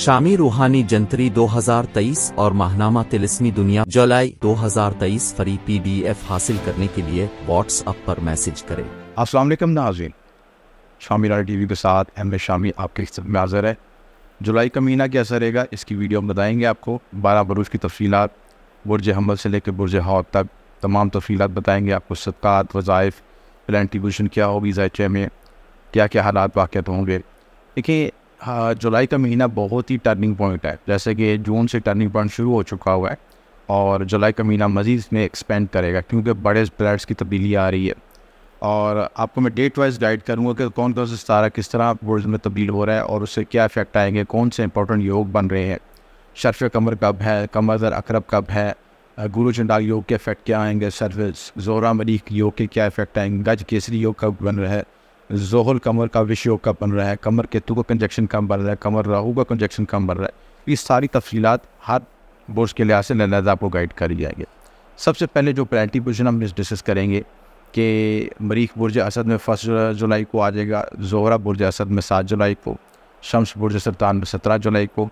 शामी रूहानी जंतरी 2023 और माहनामा तिलस्मी दुनिया जुलाई 2023 डी पीडीएफ हासिल करने के लिए व्हाट्सअप पर मैसेज करें असलम नाजीन शामी राय टीवी के साथ एम शामी आपके खिदमत में हाजिर है जुलाई का महीना कैसा रहेगा इसकी वीडियो हम बताएंगे आपको बारह बरूज की तफ़ीलत बुरज हमल से लेकर बुरज हौत तक तमाम तफसीत बताएँगे आपको सदक़ात वज़ायफ प्लान क्या होगी जैचे में क्या क्या हालात वाक़ होंगे देखिए हाँ जुलाई का महीना बहुत ही टर्निंग पॉइंट है जैसे कि जून से टर्निंग पॉइंट शुरू हो चुका हुआ है और जुलाई का महीना मज़ीद में एक्सपेंड करेगा क्योंकि बड़े प्लेट्स की तब्दीली आ रही है और आपको मैं डेट वाइज गाइड करूँगा कि कौन कौन सा सारा किस तरह वर्ल्ड में तब्दील हो रहा है और उससे क्या इफेक्ट आएंगे कौन से इंपॉर्टेंट योग बन रहे हैं शर्फ कमर कब है कमर दर अकरब कब है गुरु चंडाल योग के इफेक्ट क्या आएंगे सर्विस जोरा मरीक योग के क्या इफेक्ट आएंगे गज केसरी योग कब बन रहा है जोहल कमर का विषय कब बन रहा है कमर केतु का कंजक्शन कम बन रहा है कमर राहू का कंजक्शन कम बन रहा है ये सारी तफसीत हर बोर्ड के लिहाज से लहजा आपको गाइड करी जाएगी सबसे पहले जो पेनल्टी पोजिशन हम डिस्कस करेंगे कि मरीख बुरज असद में फर्स्ट जुलाई को आ जाएगा जोहरा बुरज असद में सात जुलाई को शम्स बुरज सरतान में सत्रह जुलाई को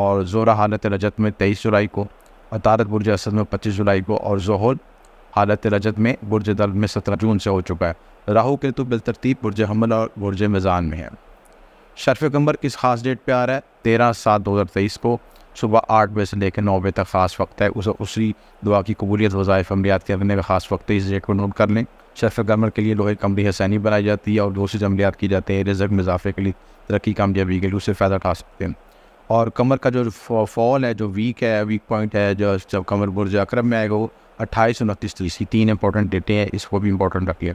और जोरा हालत रजत में तेईस जुलाई को अतारत बुरज असद में पच्चीस जुलाई को और जहर हालत रजत में बुरज दल में सत्रह जून से हो चुका है राहु केतु तो बलतरतीब बुरज हमल और बुरज मैजान में है शर्फ कमर किस खास डेट पे आ रहा है तेरह सात दो हज़ार तेईस को सुबह आठ बजे से लेकर नौ बजे तक ख़ास वक्त है उस उसी दुआ की कबूलियत वज़ाइफ अमलियात करने का ख़ास वक्त है इस डेट को नोट कर लें शर्फ कमर के लिए लोहे कमरी हसैनी बनाई जाती है और दूसरी अमलियात की जाती है रिजक मज़ाफ़े के लिए तरक्की कामयाबी के लिए उससे फ़ायदा उठा सकते हैं और कमर का जो फॉल है जो वीक है वीक पॉइंट है जो जब कमर बुरज अक्रम में आएगा वो अट्ठाईस उनतीस तीस ये तीन इंपॉर्टेंट डेटें हैं इसको भी इंपॉर्टेंट रखिए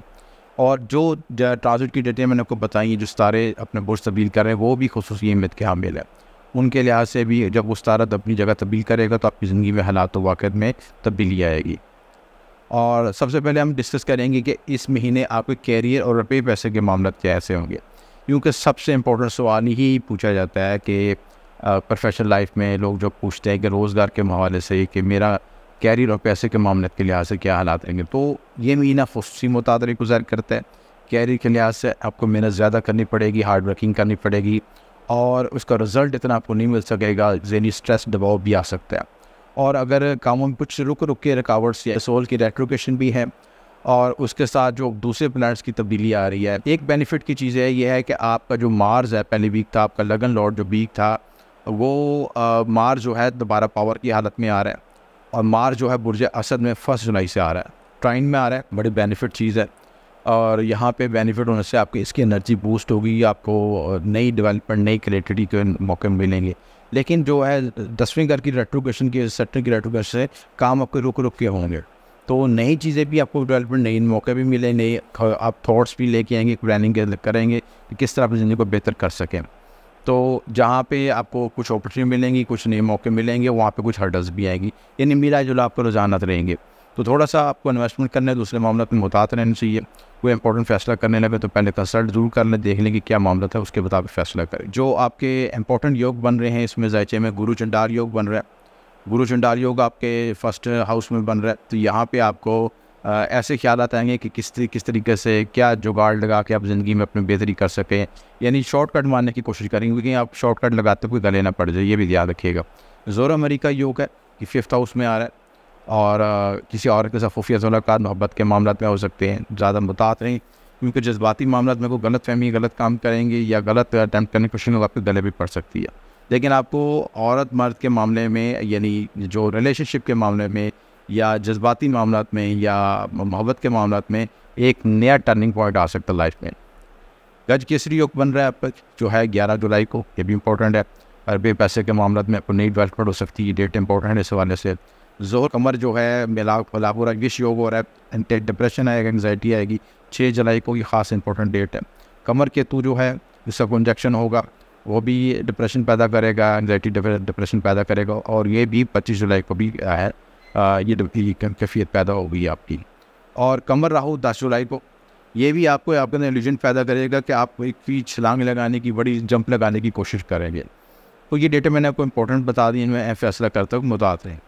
और जो ट्रांजिट की डेटें मैंने आपको बताई जो सितारे अपने बुर्ज तब्दील कर रहे हैं वो भी खसूस अहमियत के हामिल है उनके लिहाज से भी जब वो तारा अपनी जगह तब्दील करेगा तो आपकी ज़िंदगी में हालात वाक़ में तब्दीली आएगी और सबसे पहले हम डिस्कस करेंगे कि इस महीने आपके कैरियर और रुपये पैसे के मामला कैसे होंगे क्योंकि सबसे इम्पोर्टेंट सवाल ही पूछा जाता है कि प्रोफेशनल लाइफ में लोग जो पूछते हैं कि रोज़गार के हवाले से कि मेरा कैरियर और पैसे के मामले के लिहाज से क्या हालात रहेंगे तो ये महीना फसी मुतादरी गुजार करता है कैरियर के लिहाज से आपको मेहनत ज़्यादा करनी पड़ेगी हार्ड वर्किंग करनी पड़ेगी और उसका रिज़ल्ट इतना आपको नहीं मिल सकेगा जहनी स्ट्रेस दबाव भी आ सकता है और अगर कामों में कुछ रुक रुक के रुकावट्स या सोल की रेट्रोकेशन भी है और उसके साथ जो दूसरे प्लान्स की तब्दीली आ रही है एक बेनिफिट की चीज़ है यह है कि आपका जो मार्स है पहले वीक था आपका लगन लॉर्ड जो वीक था वो मार्स जो है दोबारा पावर की हालत में आ रहा है और मार जो है बुरज असद में फर्स्ट जुलाई से आ रहा है ट्राइन में आ रहा है बड़ी बेनिफिट चीज़ है और यहाँ पे बेनिफिट होने से आपकी इसकी एनर्जी बूस्ट होगी आपको नई डेवलपमेंट नई क्रिएटिविटी के मौके मिलेंगे लेकिन जो है दसवीं घर की रेट्रोगेशन की सेक्टर की रेट्रोगेशन से काम आपके रुक रुक के होंगे तो नई चीज़ें भी आपको डेवलपमेंट नई मौके भी मिले नए आप थॉट्स भी लेके आएंगे प्लानिंग करेंगे कि किस तरह अपनी ज़िंदगी को बेहतर कर सकें तो जहाँ पे आपको कुछ अपॉर्चुनिटी मिलेंगी कुछ नए मौके मिलेंगे वहाँ पे कुछ हर्डल्स भी आएंगी यानी मिला जुला आपको रुझानात रहेंगे तो थोड़ा सा आपको इन्वेस्टमेंट करने दूसरे मामलों में मुतात रहना चाहिए कोई इंपॉर्टेंट फैसला करने लगे तो पहले कंसल्ट जरूर कर लें देख लें कि क्या मामला था उसके मुताबिक फैसला करें जो आपके इंपॉर्टेंट योग बन रहे हैं इसमें जायचे में गुरु चंडार योग बन रहा है गुरु चंडार योग आपके फर्स्ट हाउस में बन रहा है तो यहाँ पर आपको ऐसे ख्याल आएंगे कि किस किस तरीके से क्या जुगाड़ लगा के आप ज़िंदगी में अपनी बेहतरी कर सकें यानी शॉर्टकट मारने की कोशिश करेंगे क्योंकि आप शॉर्टकट लगाते हुए गले ना पड़ जाए ये भी याद रखिएगा जोर अमरीका योग है कि फिफ्थ हाउस में आ रहा है और किसी औरत के साथ खुफिया मुलाकात मोहब्बत के मामला में हो सकते हैं ज़्यादा मुतात नहीं क्योंकि जज्बाती मामला में कोई गलत फहमी गलत काम करेंगे या गलत अटैम्प्ट करने की कोशिश आपके गले भी पड़ सकती है लेकिन आपको औरत मर्द के मामले में यानी जो रिलेशनशिप के मामले में या जज्बाती मामला में या मोहब्बत के मामला में एक नया टर्निंग पॉइंट आ सकता है लाइफ में गज केसरी योग बन रहा है आपका जो है ग्यारह जुलाई को ये भी इंपॉर्टेंट है अरबे पैसे के मामला में आपको नई डेवलपमेंट हो सकती है डेट इंपॉर्टेंट है इस हवाले से जोर कमर जो है मिलाप फलाप हो रहा है विश योग हो रहा है डिप्रेशन आएगा एंगजाइटी आएगी छः जुलाई को ये ख़ास इंपॉर्टेंट डेट है कमर के तू जो है इसका इंजेक्शन होगा वो भी डिप्रेशन पैदा करेगा एंगजाइटी डिप्रेशन पैदा करेगा और ये भी पच्चीस जुलाई को भी है ये तो कैफियत पैदा होगी आपकी और कमर राहु दस जुलाई को ये भी आपको आपके अंदर एल्यूजन पैदा करेगा कि आप एक फी छलांग लगाने की बड़ी जंप लगाने की कोशिश करेंगे तो ये डेटा मैंने आपको इंपॉर्टेंट बता दी इनमें फैसला करते हुए मुतात रहें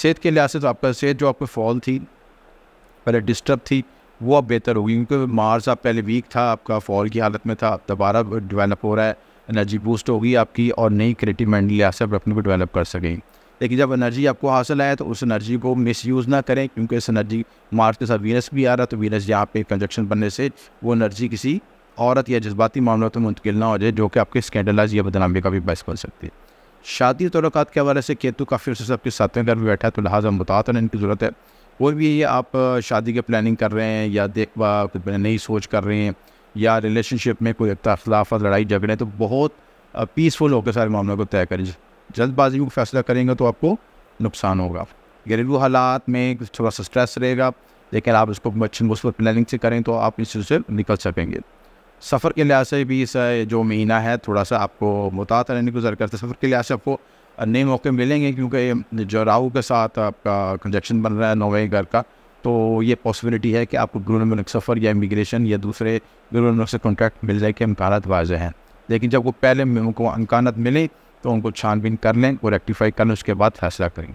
सेहत के लिहाज से तो आपका सेहत जो आपको फॉल थी पहले डिस्टर्ब थी वो अब बेहतर होगी क्योंकि मार्स आप पहले वीक था आपका फॉल की हालत में था अब दोबारा डेवलप हो रहा है एनर्जी बूस्ट होगी आपकी और नई क्रिएटिव माइंड लिहाज से आप अपने को डेवलप कर सकेंगे लेकिन जब एनर्जी आपको हासिल आए तो उस एनर्जी को मिस यूज़ ना करें क्योंकि इस एनर्जी मार्च के साथ वीनस भी आ रहा है तो वीनस यहाँ पे कंजक्शन बनने से वो एनर्जी किसी औरत या जज्बाती मामलों में मुंतकिल ना हो जाए जो कि आपके स्कैंडलाइज या बदनामी का भी बहस बन सकती है शादी तोलक़ात के हवाले से केतु काफ़ी अर्से सबके साथियों घर में बैठा है तो लिहाजा मुतात इनकी ज़रूरत है कोई भी ये आप शादी की प्लानिंग कर रहे हैं या देख नई सोच कर रहे हैं या रिलेशनशिप में कोई अख्तलाफा लड़ाई झगड़े तो बहुत पीसफुल होकर सारे मामलों को तय करें जल्दबाजी में फैसला करेंगे तो आपको नुकसान होगा घरेलू हालात में थोड़ा सा स्ट्रेस रहेगा लेकिन आप उसको अच्छी मुस्बत प्लानिंग से करें तो आप इस चीज़ से निकल सकेंगे सफ़र के लिहाज से भी इस जो महीना है थोड़ा सा आपको मुतात रहने गुजर करते सफ़र के लिहाज से आपको नए मौके मिलेंगे क्योंकि जो राहु के साथ आपका कंजक्शन बन रहा है नौवे घर का तो ये पॉसिबिलिटी है कि आपको गवर्नमेंट सफ़र या इमिग्रेशन या दूसरे गवर्नमेंट से कॉन्ट्रैक्ट मिल जाए कि इम्कान वाजे हैं लेकिन जब वो पहले इम्कान मिले तो उनको छानबीन कर लें और रेक्टिफाई कर लें उसके बाद फैसला करें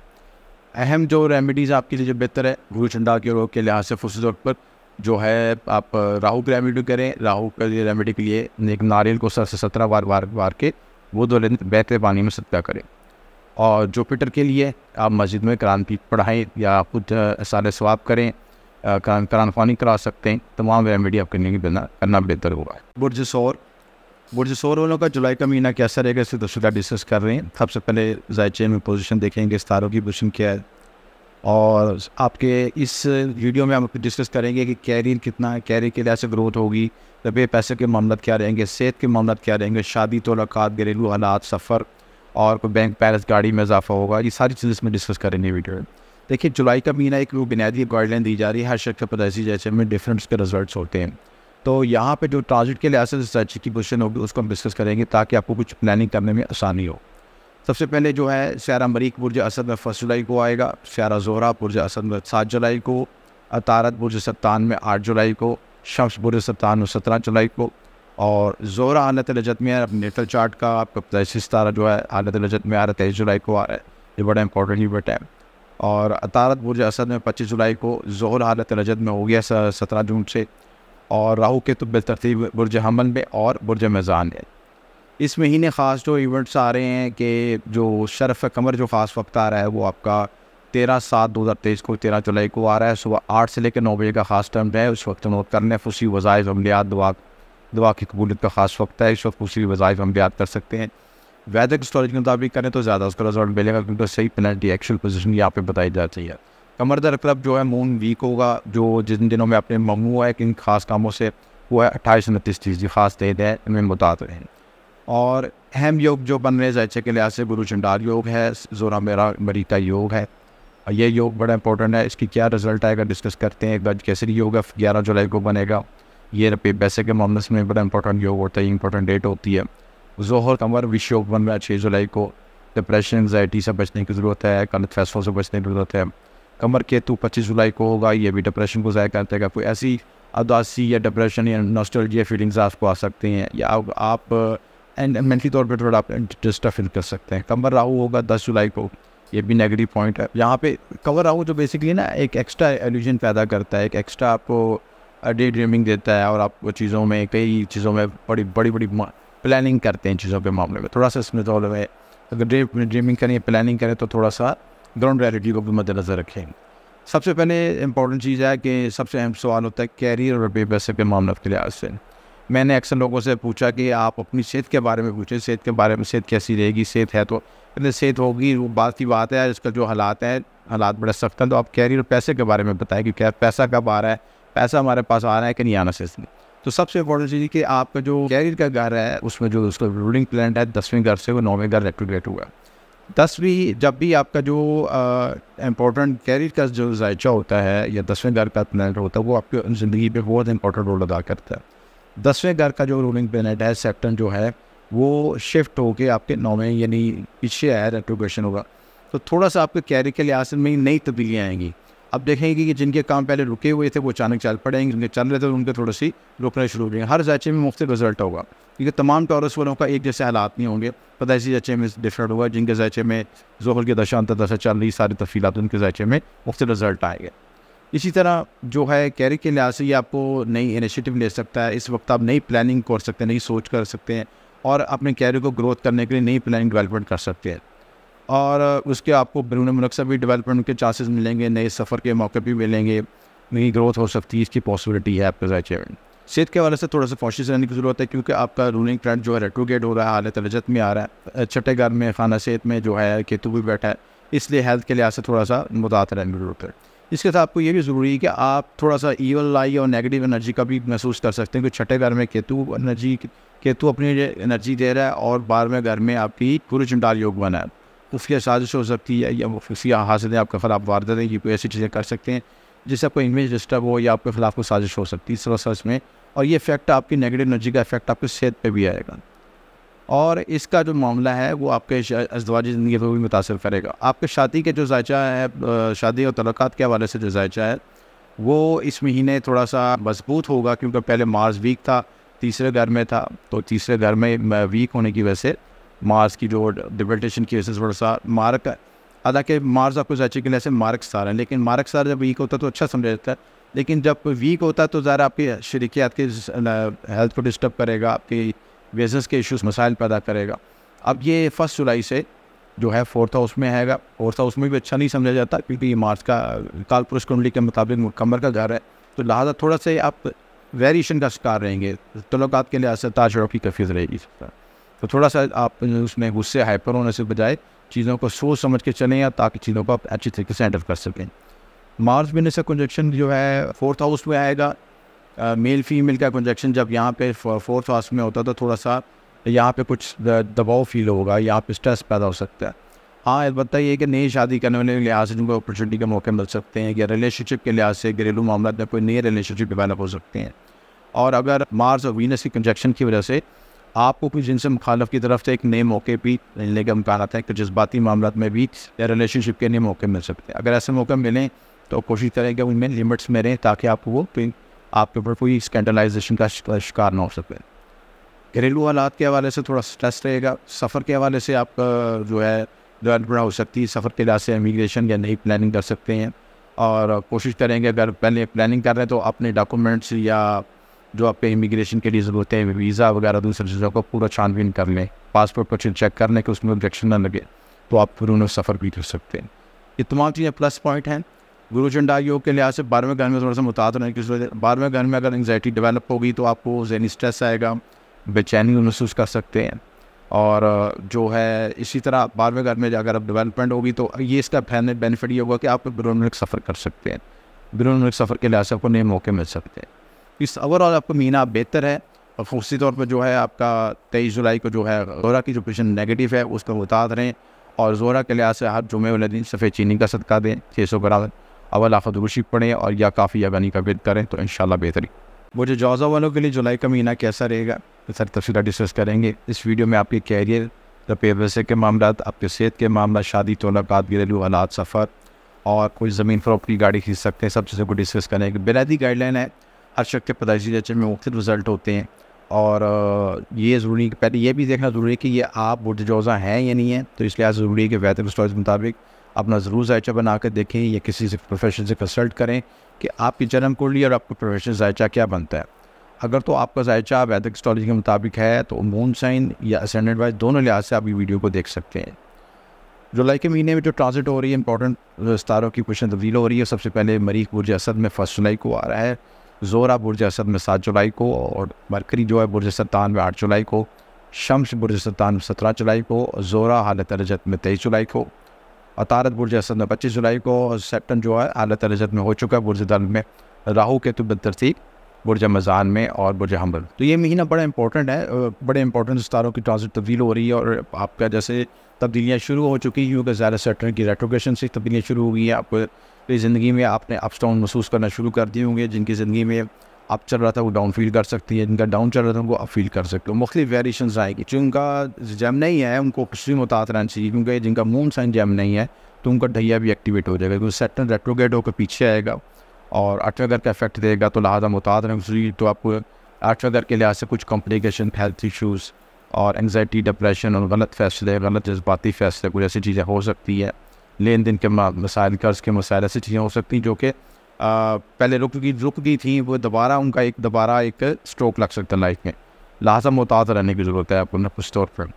अहम जो रेमेडीज़ आपके लिए जो बेहतर है गुरु ठंडा के रोग के लिहाज से फुसद पर जो है आप राहु की रेमेडी करें राहु के लिए रेमेडी के लिए एक नारियल को सर से सत्रह बार बार बार के वो दो बेहतर पानी में सत्या करें और जुपिटर के लिए आप मस्जिद में क्रांति पढ़ाएँ या खुद सारे स्वाब करें करान पानी करा सकते हैं तमाम रेमेडी आप करने की करना बेहतर होगा बुरज सौर बोर्ड शोर वालों का जुलाई का महीना कैसा रहेगा इससे तो दूसरा डिस्कस कर रहे हैं सबसे पहले जायचे में पोजीशन देखेंगे स्तारों की पोजीशन क्या है और आपके इस वीडियो में हम डिस्कस करेंगे कि कैरियर कितना है कैरियर के लिहाज से ग्रोथ होगी रबे पैसे के मामला क्या रहेंगे सेहत के मामला क्या रहेंगे शादी तोलक़ात घरेलू हालात सफ़र और कोई बैंक पैलेस गाड़ी में इजाफा होगा ये सारी चीज़ें इसमें डिस्कस करेंगे वीडियो में देखिए जुलाई का महीना एक बुनियादी गाइडलाइन दी जा रही है हर शख्स का ऐसी जैसे में डिफरेंट्स के रिजल्ट होते हैं तो यहाँ पे जो ट्रांजिट के लिहाज से स्ट्रेटजी की पोजिशन होगी उसको हम डिस्कस करेंगे ताकि आपको कुछ प्लानिंग करने में आसानी हो सबसे पहले जो है सयारा मरीक बुरज असद में फर्स्ट जुलाई को आएगा सारा जोहरा बुरज असद में सात जुलाई को अतारत बुरज सत्तान में आठ जुलाई को शम्स बुरज सत्तान में सत्रह जुलाई को और जोरा हालत रजत में है नेटल चार्ट का आपका पैसी सितारा जो है हालत रजत में आ रहा है तेईस जुलाई को आ रहा है ये बड़ा इंपॉर्टेंट इवेंट है और अतारत बुरज असद में पच्चीस जुलाई को ज़ोर हालत रजत में हो गया सत्रह जून से और राहु केतु तो बिलतरतीब बुरज हमल में और बुरज मैजान है इस महीने ख़ास जो इवेंट्स आ रहे हैं कि जो शरफ़ कमर जो ख़ास वक्त आ रहा है वो आपका तेरह सात दो हज़ार तेईस को तेरह जुलाई को आ रहा है सुबह आठ से लेकर नौ बजे का ख़ास टाइम है उस वक्त नोट करने फूसी वज़ाइफ अमलियात दवा दुआ की कबूलियत का ख़ास वक्त है इस वक्त फूसी वज़ाइफ अमलियात कर सकते हैं वैदिक स्टोरेज के मुताबिक करें तो ज़्यादा उसका रिजल्ट मिलेगा क्योंकि सही पेनल्टी एक्चुअल पोजिशन यहाँ पे बताई जाती है कमर दर क्लब जो है मून वीक होगा जो जिन दिनों में अपने ममू है किन खास कामों से वो है अट्ठाईस उनतीस फीसदी खास दे है इनमें मुताद हैं और अहम योग जो बन रहे जैसे के लिहाज से गुरु चंडार योग है जोरा मेरा मरीता योग है ये योग बड़ा इंपॉर्टेंट है इसकी क्या रिजल्ट आएगा डिस्कस करते हैं एक बार कैसरी योग है ग्यारह जुलाई को बनेगा ये रुपये पैसे के मामले में बड़ा इंपॉर्टेंट योग होता है इंपॉर्टेंट डेट होती है जोहर कमर विश योग बन रहा है छः जुलाई को डिप्रेशन एंगजाइटी से बचने की ज़रूरत है गलत फैसलों से बचने की ज़रूरत है कमर के तो पच्चीस जुलाई को होगा ये भी डिप्रेशन को ज़ाय करते हैं कोई ऐसी अदासी या डिप्रेशन या नॉस्टलजिया फीलिंग्स आपको आ सकती हैं या आप एंड मेंटली तौर पर थोड़ा आप डिस्टर्ब फील कर सकते हैं कमर राहु होगा दस जुलाई को ये भी नेगेटिव पॉइंट है यहाँ पे कवर राहु जो बेसिकली ना एक एक्स्ट्रा एल्यूजन पैदा करता है एक एक्स्ट्रा आपको डे ड्रीमिंग देता है और आप चीज़ों में कई चीज़ों में बड़ी बड़ी बड़ी प्लानिंग करते हैं चीज़ों के मामले में थोड़ा सा इसमें दौर तो है अगर ड्रीमिंग करें प्लानिंग करें तो थोड़ा सा ग्राउंड रियलिटी को भी मद्देनज़र रखें सबसे पहले इंपॉर्टेंट चीज़ है कि सबसे अहम सवाल होता है कैरियर और पे पैसे के मामलों के लिहाज से मैंने अक्सर लोगों से पूछा कि आप अपनी सेहत के बारे में पूछें सेहत के बारे में सेहत कैसी रहेगी सेहत है तो कहते सेहत होगी वो बात की बात है इसका जो हालात हैं हालात बड़े सख्त हैं तो आप कैरियर और पैसे के बारे में बताएं कि क्या पैसा कब आ रहा है पैसा हमारे पास आ रहा है कि नहीं आना चाहिए तो सबसे इंपॉर्टेंट चीज़ कि आपका जो कैरियर का घर है उसमें जो उसका रूलिंग प्लान है दसवें घर से वो नौवें घर रेक्टिवेट हुआ है दसवीं जब भी आपका जो इम्पोर्टेंट कैरियर का जो जायचा होता है या दसवें घर का प्लानट होता है वो आपके ज़िंदगी पे बहुत इंपॉर्टेंट रोल अदा करता है दसवें घर का जो रूलिंग प्लानट है सेप्टन जो है वो शिफ्ट होके आपके नौवें यानी पीछे आया रेट्रोग्रेशन होगा तो थोड़ा सा आपके कैरियर के लिहाज में नई तब्दीलियाँ आएंगी अब देखेंगे कि जिनके काम पहले रुके हुए थे वो अचानक चल पड़ेंगे जिनके चल रहे थे उनके थोड़ी सी रुकना शुरू हो जाएंगे हर जाचे में मुख्त रिजल्ट होगा क्योंकि तमाम टॉरस वालों का एक जैसे हालात नहीं होंगे पता ऐसी जायचे में डिफरेंट होगा जिनके जायचे में जोहर की दशा अंतर दशा चल रही सारी तफ़ी उनके जायचे में मुख्त रिजल्ट आएंगे इसी तरह जो है कैरियर के लिहाज से ये आपको नई इनिशिएटिव ले सकता है इस वक्त आप नई प्लानिंग कर सकते हैं नई सोच कर सकते हैं और अपने कैरियर को ग्रोथ करने के लिए नई प्लानिंग डेवलपमेंट कर सकते हैं और उसके आपको बैरून मुल्क से भी डेवलपमेंट के चांसेस मिलेंगे नए सफ़र के मौके भी मिलेंगे नई ग्रोथ हो सकती है इसकी पॉसिबिलिटी है आपके जायचे सेहत के हवाले से थोड़ा सा कॉशियस रहने की ज़रूरत है क्योंकि आपका रूलिंग ट्रेंड जो है रेटोगेट हो रहा है हालत रजत में आ रहा है छठे घर में खाना सेहत में जो है केतु भी बैठा है इसलिए हेल्थ के लिहाज से थोड़ा सा मुदात रहने की ज़रूरत है इसके साथ आपको ये भी ज़रूरी है कि आप थोड़ा सा ईवल लाई और नेगेटिव एनर्जी का भी महसूस कर सकते हैं कि छठे घर में केतु एनर्जी केतु अपनी एनर्जी दे रहा है और बारहवें घर में आपकी गुरु चंडाल योग बना है खुफिया साजिश हो सकती है या वो खुफिया हासिलें आपके ख़िलाफ़ वारदात हैं कि कोई ऐसी चीज़ें कर सकते हैं जिससे आपको इमेज डिस्टर्ब हो या आपके ख़िलाफ़ कोई साजिश हो सकती है इस में और ये इफेक्ट आपकी नेगेटिव एनर्जी का इफेक्ट आपकी सेहत पर भी आएगा और इसका जो मामला है वो आपके अजवाजी ज़िंदगी पर भी मुतासर करेगा आपके शादी के जो जायचा है शादी और तलक़ात के हवाले से जो जायचा है वो इस महीने थोड़ा सा मजबूत होगा क्योंकि पहले मार्च वीक था तीसरे घर में था तो तीसरे घर में वीक होने की वजह से मार्स की जो डिबल्टेशन केसेस सा मार्क हालांकि मार्स आपको कि ऐसे मार्क सार हैं लेकिन मार्क सार जब वीक होता है तो अच्छा समझा जाता है लेकिन जब वीक होता है तो ज़रा आपकी शरीकियात के हेल्थ को डिस्टर्ब करेगा आपकी बिजनेस के इश्यूज मसाइल पैदा करेगा अब ये फर्स्ट जुलाई से जो है फोर्थ हाउस में आएगा फोर्थ हाउस में भी अच्छा नहीं समझा जाता क्योंकि ये मार्च का कालपुरुष कुंडली के मुताबिक कमर का घर है तो लिहाजा थोड़ा सा आप वेरिएशन का शिकार रहेंगे तलुकात के लिहाज से ताशरों की कफीज रहेगी तो थोड़ा सा आप उसमें गुस्से हाइपर होने से बजाय चीज़ों को सोच समझ के चलें या ताकि चीज़ों को आप अच्छी तरीके से हैंडल कर सकें मार्च महीने से कंजक्शन जो है फोर्थ हाउस में आएगा मेल फीमेल का कंजक्शन जब यहाँ पे फोर्थ हाउस में होता था तो थोड़ा सा यहाँ पे कुछ दबाव फील होगा यहाँ पे स्ट्रेस पैदा हो सकता है हाँ अलबत्त ये कि नई शादी करने वाले लिहाज से जिनको अपॉर्चुनिटी के मौके मिल सकते हैं या रिलेशनशिप के लिहाज से घरेलू मामला में कोई नए रिलेशनशिप डिवेलप हो सकते हैं और अगर मार्स और वीनस की कंजक्शन की वजह से आपको कुछ जिनसे मुखालफ की तरफ से एक नए मौके भी मिलने के अमकान हैं कि जज्बाती मामला में भी या रिलेशनशिप के नए मौके मिल सकते हैं अगर ऐसे मौके मिलें तो कोशिश करें कि उनमें लिमिट्स में रहें ताकि आपको वो आपके ऊपर कोई स्कैंडलाइजेशन का शिकार ना हो सके घरेलू हालात के हवाले से थोड़ा स्ट्रेस रहेगा सफ़र के हवाले से आपका जो है दुर्घटना हो सकती है सफ़र के लिहाज से इमिग्रेशन या नई प्लानिंग कर सकते हैं और कोशिश करेंगे अगर पहले प्लानिंग कर रहे हैं तो अपने डॉक्यूमेंट्स या जो आपके इमिग्रेशन के लिए ज़रूरत है वीज़ा वगैरह दूसरी चीज़ों को पूरा छानबीन कर लें पासपोर्ट को चेक कर लें कि उसमें ऑब्जेक्शन ना लगे तो आप फिर उन्हें सफ़र भी कर सकते हैं ये तमाम चीज़ें प्लस पॉइंट हैं झंडा योग के लिहाज से बारहवें घर में थोड़ा सा मुताद रहने की जरूरत है बारहवें घर में अगर एंगजाइटी डेवलप होगी तो आपको जहनी स्ट्रेस आएगा बेचैनी महसूस कर सकते हैं और जो है इसी तरह बारहवें घर में अगर अब डेवलपमेंट होगी तो ये इसका फैन बेनिफिट ये होगा कि आप बिरोन सफ़र कर सकते हैं बिरोन सफ़र के लिहाज से आपको नए मौके मिल सकते हैं इस ओवरऑल आपका महीना बेहतर है और खसूसी तौर पर जो है आपका तेईस जुलाई को जो है जोरा की जो पोजिशन नेगेटिव है उसका उतार रहें और जोरा के लिहाज से हर जुमे वाले दिन सफ़ेद चीनी का सदका दें छः सौ ग्राम अवल आफत रुशी पढ़ें और या काफ़ी यागानी का वेद करें तो इन बेहतरी वो जो जौज़ा वालों के लिए जुलाई का महीना कैसा रहेगा तो सर तफी डिस्कस करेंगे इस वीडियो में आपके कैरियर रपे वैसे के मामला आपके सेहत के मामला शादी तोलक़ात घरेलू हालात सफ़र और कोई ज़मीन फरोख की गाड़ी खींच सकते हैं सब चीज़ों को डिस्कस करेंगे बुनियादी गाइडलाइन है अर्शक के पैदाइशी नेचर में मुख्य रिज़ल्ट होते हैं और ये ज़रूरी है पहले ये भी देखना ज़रूरी है कि ये आप बुटजोज़ा हैं या नहीं है तो इस लिहाज ज़रूरी है कि वैदिक स्टोर के मुताबिक अपना ज़रूर जायचा बना कर देखें या किसी से प्रोफेशन से कंसल्ट करें कि आपकी जन्म कुंडली और आपका प्रोफेशन जायचा क्या बनता है अगर तो आपका जायचा वैदिक एस्ट्रोलॉजी के मुताबिक है तो मून साइन या असेंडेंट वाइज दोनों लिहाज से आप ये वीडियो को देख सकते हैं जुलाई के महीने में जो ट्रांसिट हो रही है इंपॉर्टेंट सितारों की क्वेश्चन तब्दील हो रही है सबसे पहले मरीख बुरज असद में फर्स्ट जुलाई को आ रहा है जोरा बुरज असद में सात जुलाई को और मरकरी जो है बुरज सत्तान में आठ जुलाई को शम्स बुरज सत्तान में सत्रह जुलाई को जोरा हालत रजत में तेईस जुलाई को अतारत बुरज असद में पच्चीस जुलाई को और सेप्टन जो है हालत रजत में हो चुका है बुरज दल में राहू केतु तरतीब बुरज मजान में और बुरज हमल तो ये महीना बड़ा इंपॉर्टेंट है बड़े इंपॉर्टेंट सितारों की ट्रांसिट तब्दील हो रही है और आपका जैसे तब्दीलियाँ शुरू हो चुकी हैं क्योंकि ज़्यादा सेटर की रेट्रोगेशन से तब्दीलियाँ शुरू हो गई हैं आप तो ज़िंदगी में आपने अप्स डाउन महसूस करना शुरू कर दिए होंगे जिनकी ज़िंदगी में अप चल रहा था वो डाउन फील कर सकती है जिनका डाउन चल रहा था उनको अप फील कर सकते हो मुख्त वेरिएशन आएगी जो उनका जैम नहीं है उनको कुछ भी मुतात रहना चाहिए क्योंकि जिनका मून साइन जैम नहीं है तो उनका ढैया भी एक्टिवेट हो जाएगा क्योंकि सेटन रेट्रोगेट होकर पीछे आएगा और अठवें घर का इफेक्ट देगा तो लिहाजा मुतात रहें तो आपको आठवें घर के लिहाज से कुछ कॉम्प्लिकेशन हेल्थ इशूज़ और एंगजाइटी डिप्रेशन और गलत फैसले गलत जज्बाती फैसले कुछ ऐसी चीज़ें हो सकती है लेन देन के मसाइल कर्ज के मसाइल ऐसी चीज़ें हो सकती जो कि पहले रुक गई रुक गई थी वो दोबारा उनका एक दोबारा एक स्ट्रोक लग सकता है लाइफ में लिहाजा मोहताज रहने की ज़रूरत है आपको ना कुछ तौर पर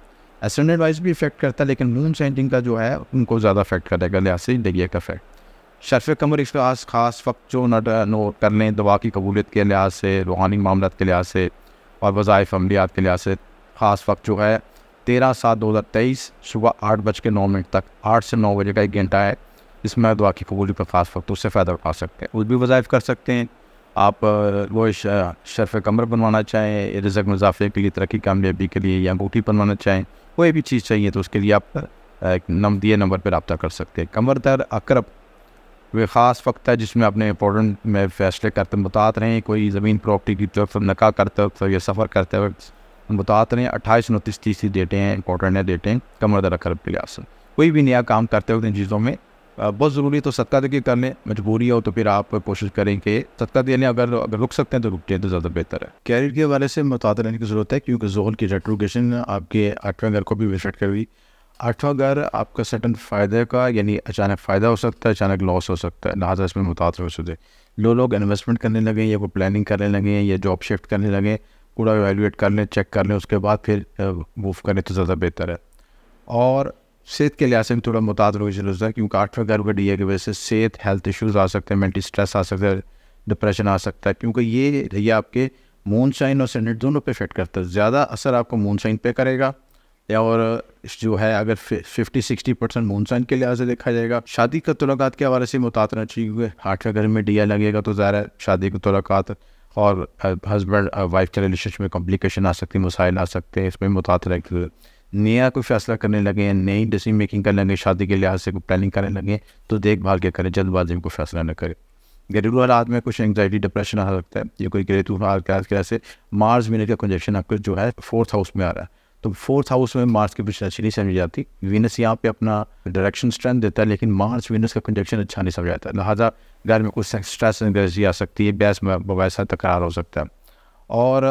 एसेंट एडवाइस भी इफेक्ट करता है लेकिन मून सेंटिंग का जो है उनको ज़्यादा इफेक्ट करेगा लिहाज से डेगिया का अफेक्ट शरफ़ कमर इखलास खास वक्त जो नट नो कर लें दवा की कबूलियत के लिहाज से रूहानी मामला के लिहाज से और वज़ाइफ अमलियात के लिहाज से ख़ास वक्त जो है तेरह सात दो हज़ार तेईस सुबह आठ बज के नौ मिनट तक आठ से नौ बजे का एक घंटा है इसमें दुआ की कबूली पर खास वक्त उससे फ़ायदा उठा सकते हैं उस भी वज़ाइफ कर सकते हैं आप वो शरफ कमर बनवाना चाहें रिजक मजाफे के लिए तरक्की कामयाबी के लिए या अंगूठी बनवाना चाहें कोई भी चीज़ चाहिए तो उसके लिए आप नम दिए नंबर पर रबता कर सकते हैं कमर दर अक्रब वे ख़ास वक्त है जिसमें अपने इंपॉर्टेंट में फैसले करते रहे हैं कोई ज़मीन प्रॉपर्टी की तरफ नका करते वक्त या सफ़र करते वक्त हम बताते हैं अट्ठाईस उनतीस तीस ही डेटें हैं इंपॉर्टेंट है डेटें कमर दर करब कोई भी नया काम करते हो इन चीज़ों में बहुत ज़रूरी तो सदका देखिए कर लें मजबूरी हो तो फिर आप कोशिश करें कि सदका दे लें अगर अगर रुक सकते हैं तो रुक जाए तो ज़्यादा बेहतर है कैरियर के हवाले से मुताद रहने की ज़रूरत है क्योंकि जोहल की रेट्रोगेशन आपके आठवें घर को भी विजिट हुई आठवां घर आपका सटन फ़ायदे का यानी अचानक फ़ायदा हो सकता है अचानक लॉस हो सकता है लिहाजा इसमें मुताद हो सकते लो लोग इन्वेस्टमेंट करने लगे या कोई प्लानिंग करने लगे या जॉब शिफ्ट करने लगे पूरा एवेल्यूट कर लें चेक कर लें उसके बाद फिर मूव करें तो ज़्यादा बेहतर है और सेहत के लिहाज से भी थोड़ा मुताद होता है क्योंकि आठवें गर्भ डी की वजह से सेहत हेल्थ इश्यूज़ आ सकते हैं मेंटल स्ट्रेस आ सकता है डिप्रेशन आ सकता है क्योंकि ये ये आपके मून शाइन और सैनेट दोनों पे इफेक्ट करता है ज़्यादा असर आपको मून शाइन पे करेगा या और जो है अगर fifty sixty percent moon sign के लिहाज से देखा जाएगा शादी का तलाक़ात के हवाले से मुतातना चाहिए आठवें घर में डिया लगेगा तो ज़्यादा है शादी का तलाक़ात और हस्बैंड वाइफ के रिलेशनशिप में कॉम्प्लिकेशन आ सकती है मसाइल आ सकते हैं इसमें मुतात नया कोई फैसला करने लगे हैं नई डिसीजन मेकिंग करने लगे शादी के लिहाज से कोई प्लानिंग करने लगे तो देखभाल के करें जल्दबाजी में कोई फैसला न करें घरेलू हालात में कुछ एंगजाइटी डिप्रेशन आ सकता है या कोई घरेलू हालात के से मार्च महीने का कंजेक्शन आपको जो है फोर्थ हाउस में आ रहा है तो फोर्थ हाउस में मार्स की पिछले अच्छी नहीं समझी जाती वीनस यहाँ पे अपना डायरेक्शन स्ट्रेंथ देता है लेकिन मार्स वीनस का कंजेक्शन अच्छा नहीं समझ जाता लिहाजा घर में कुछ स्ट्रेस एनर्जी आ सकती है बैस में वैसा तकरार हो सकता है और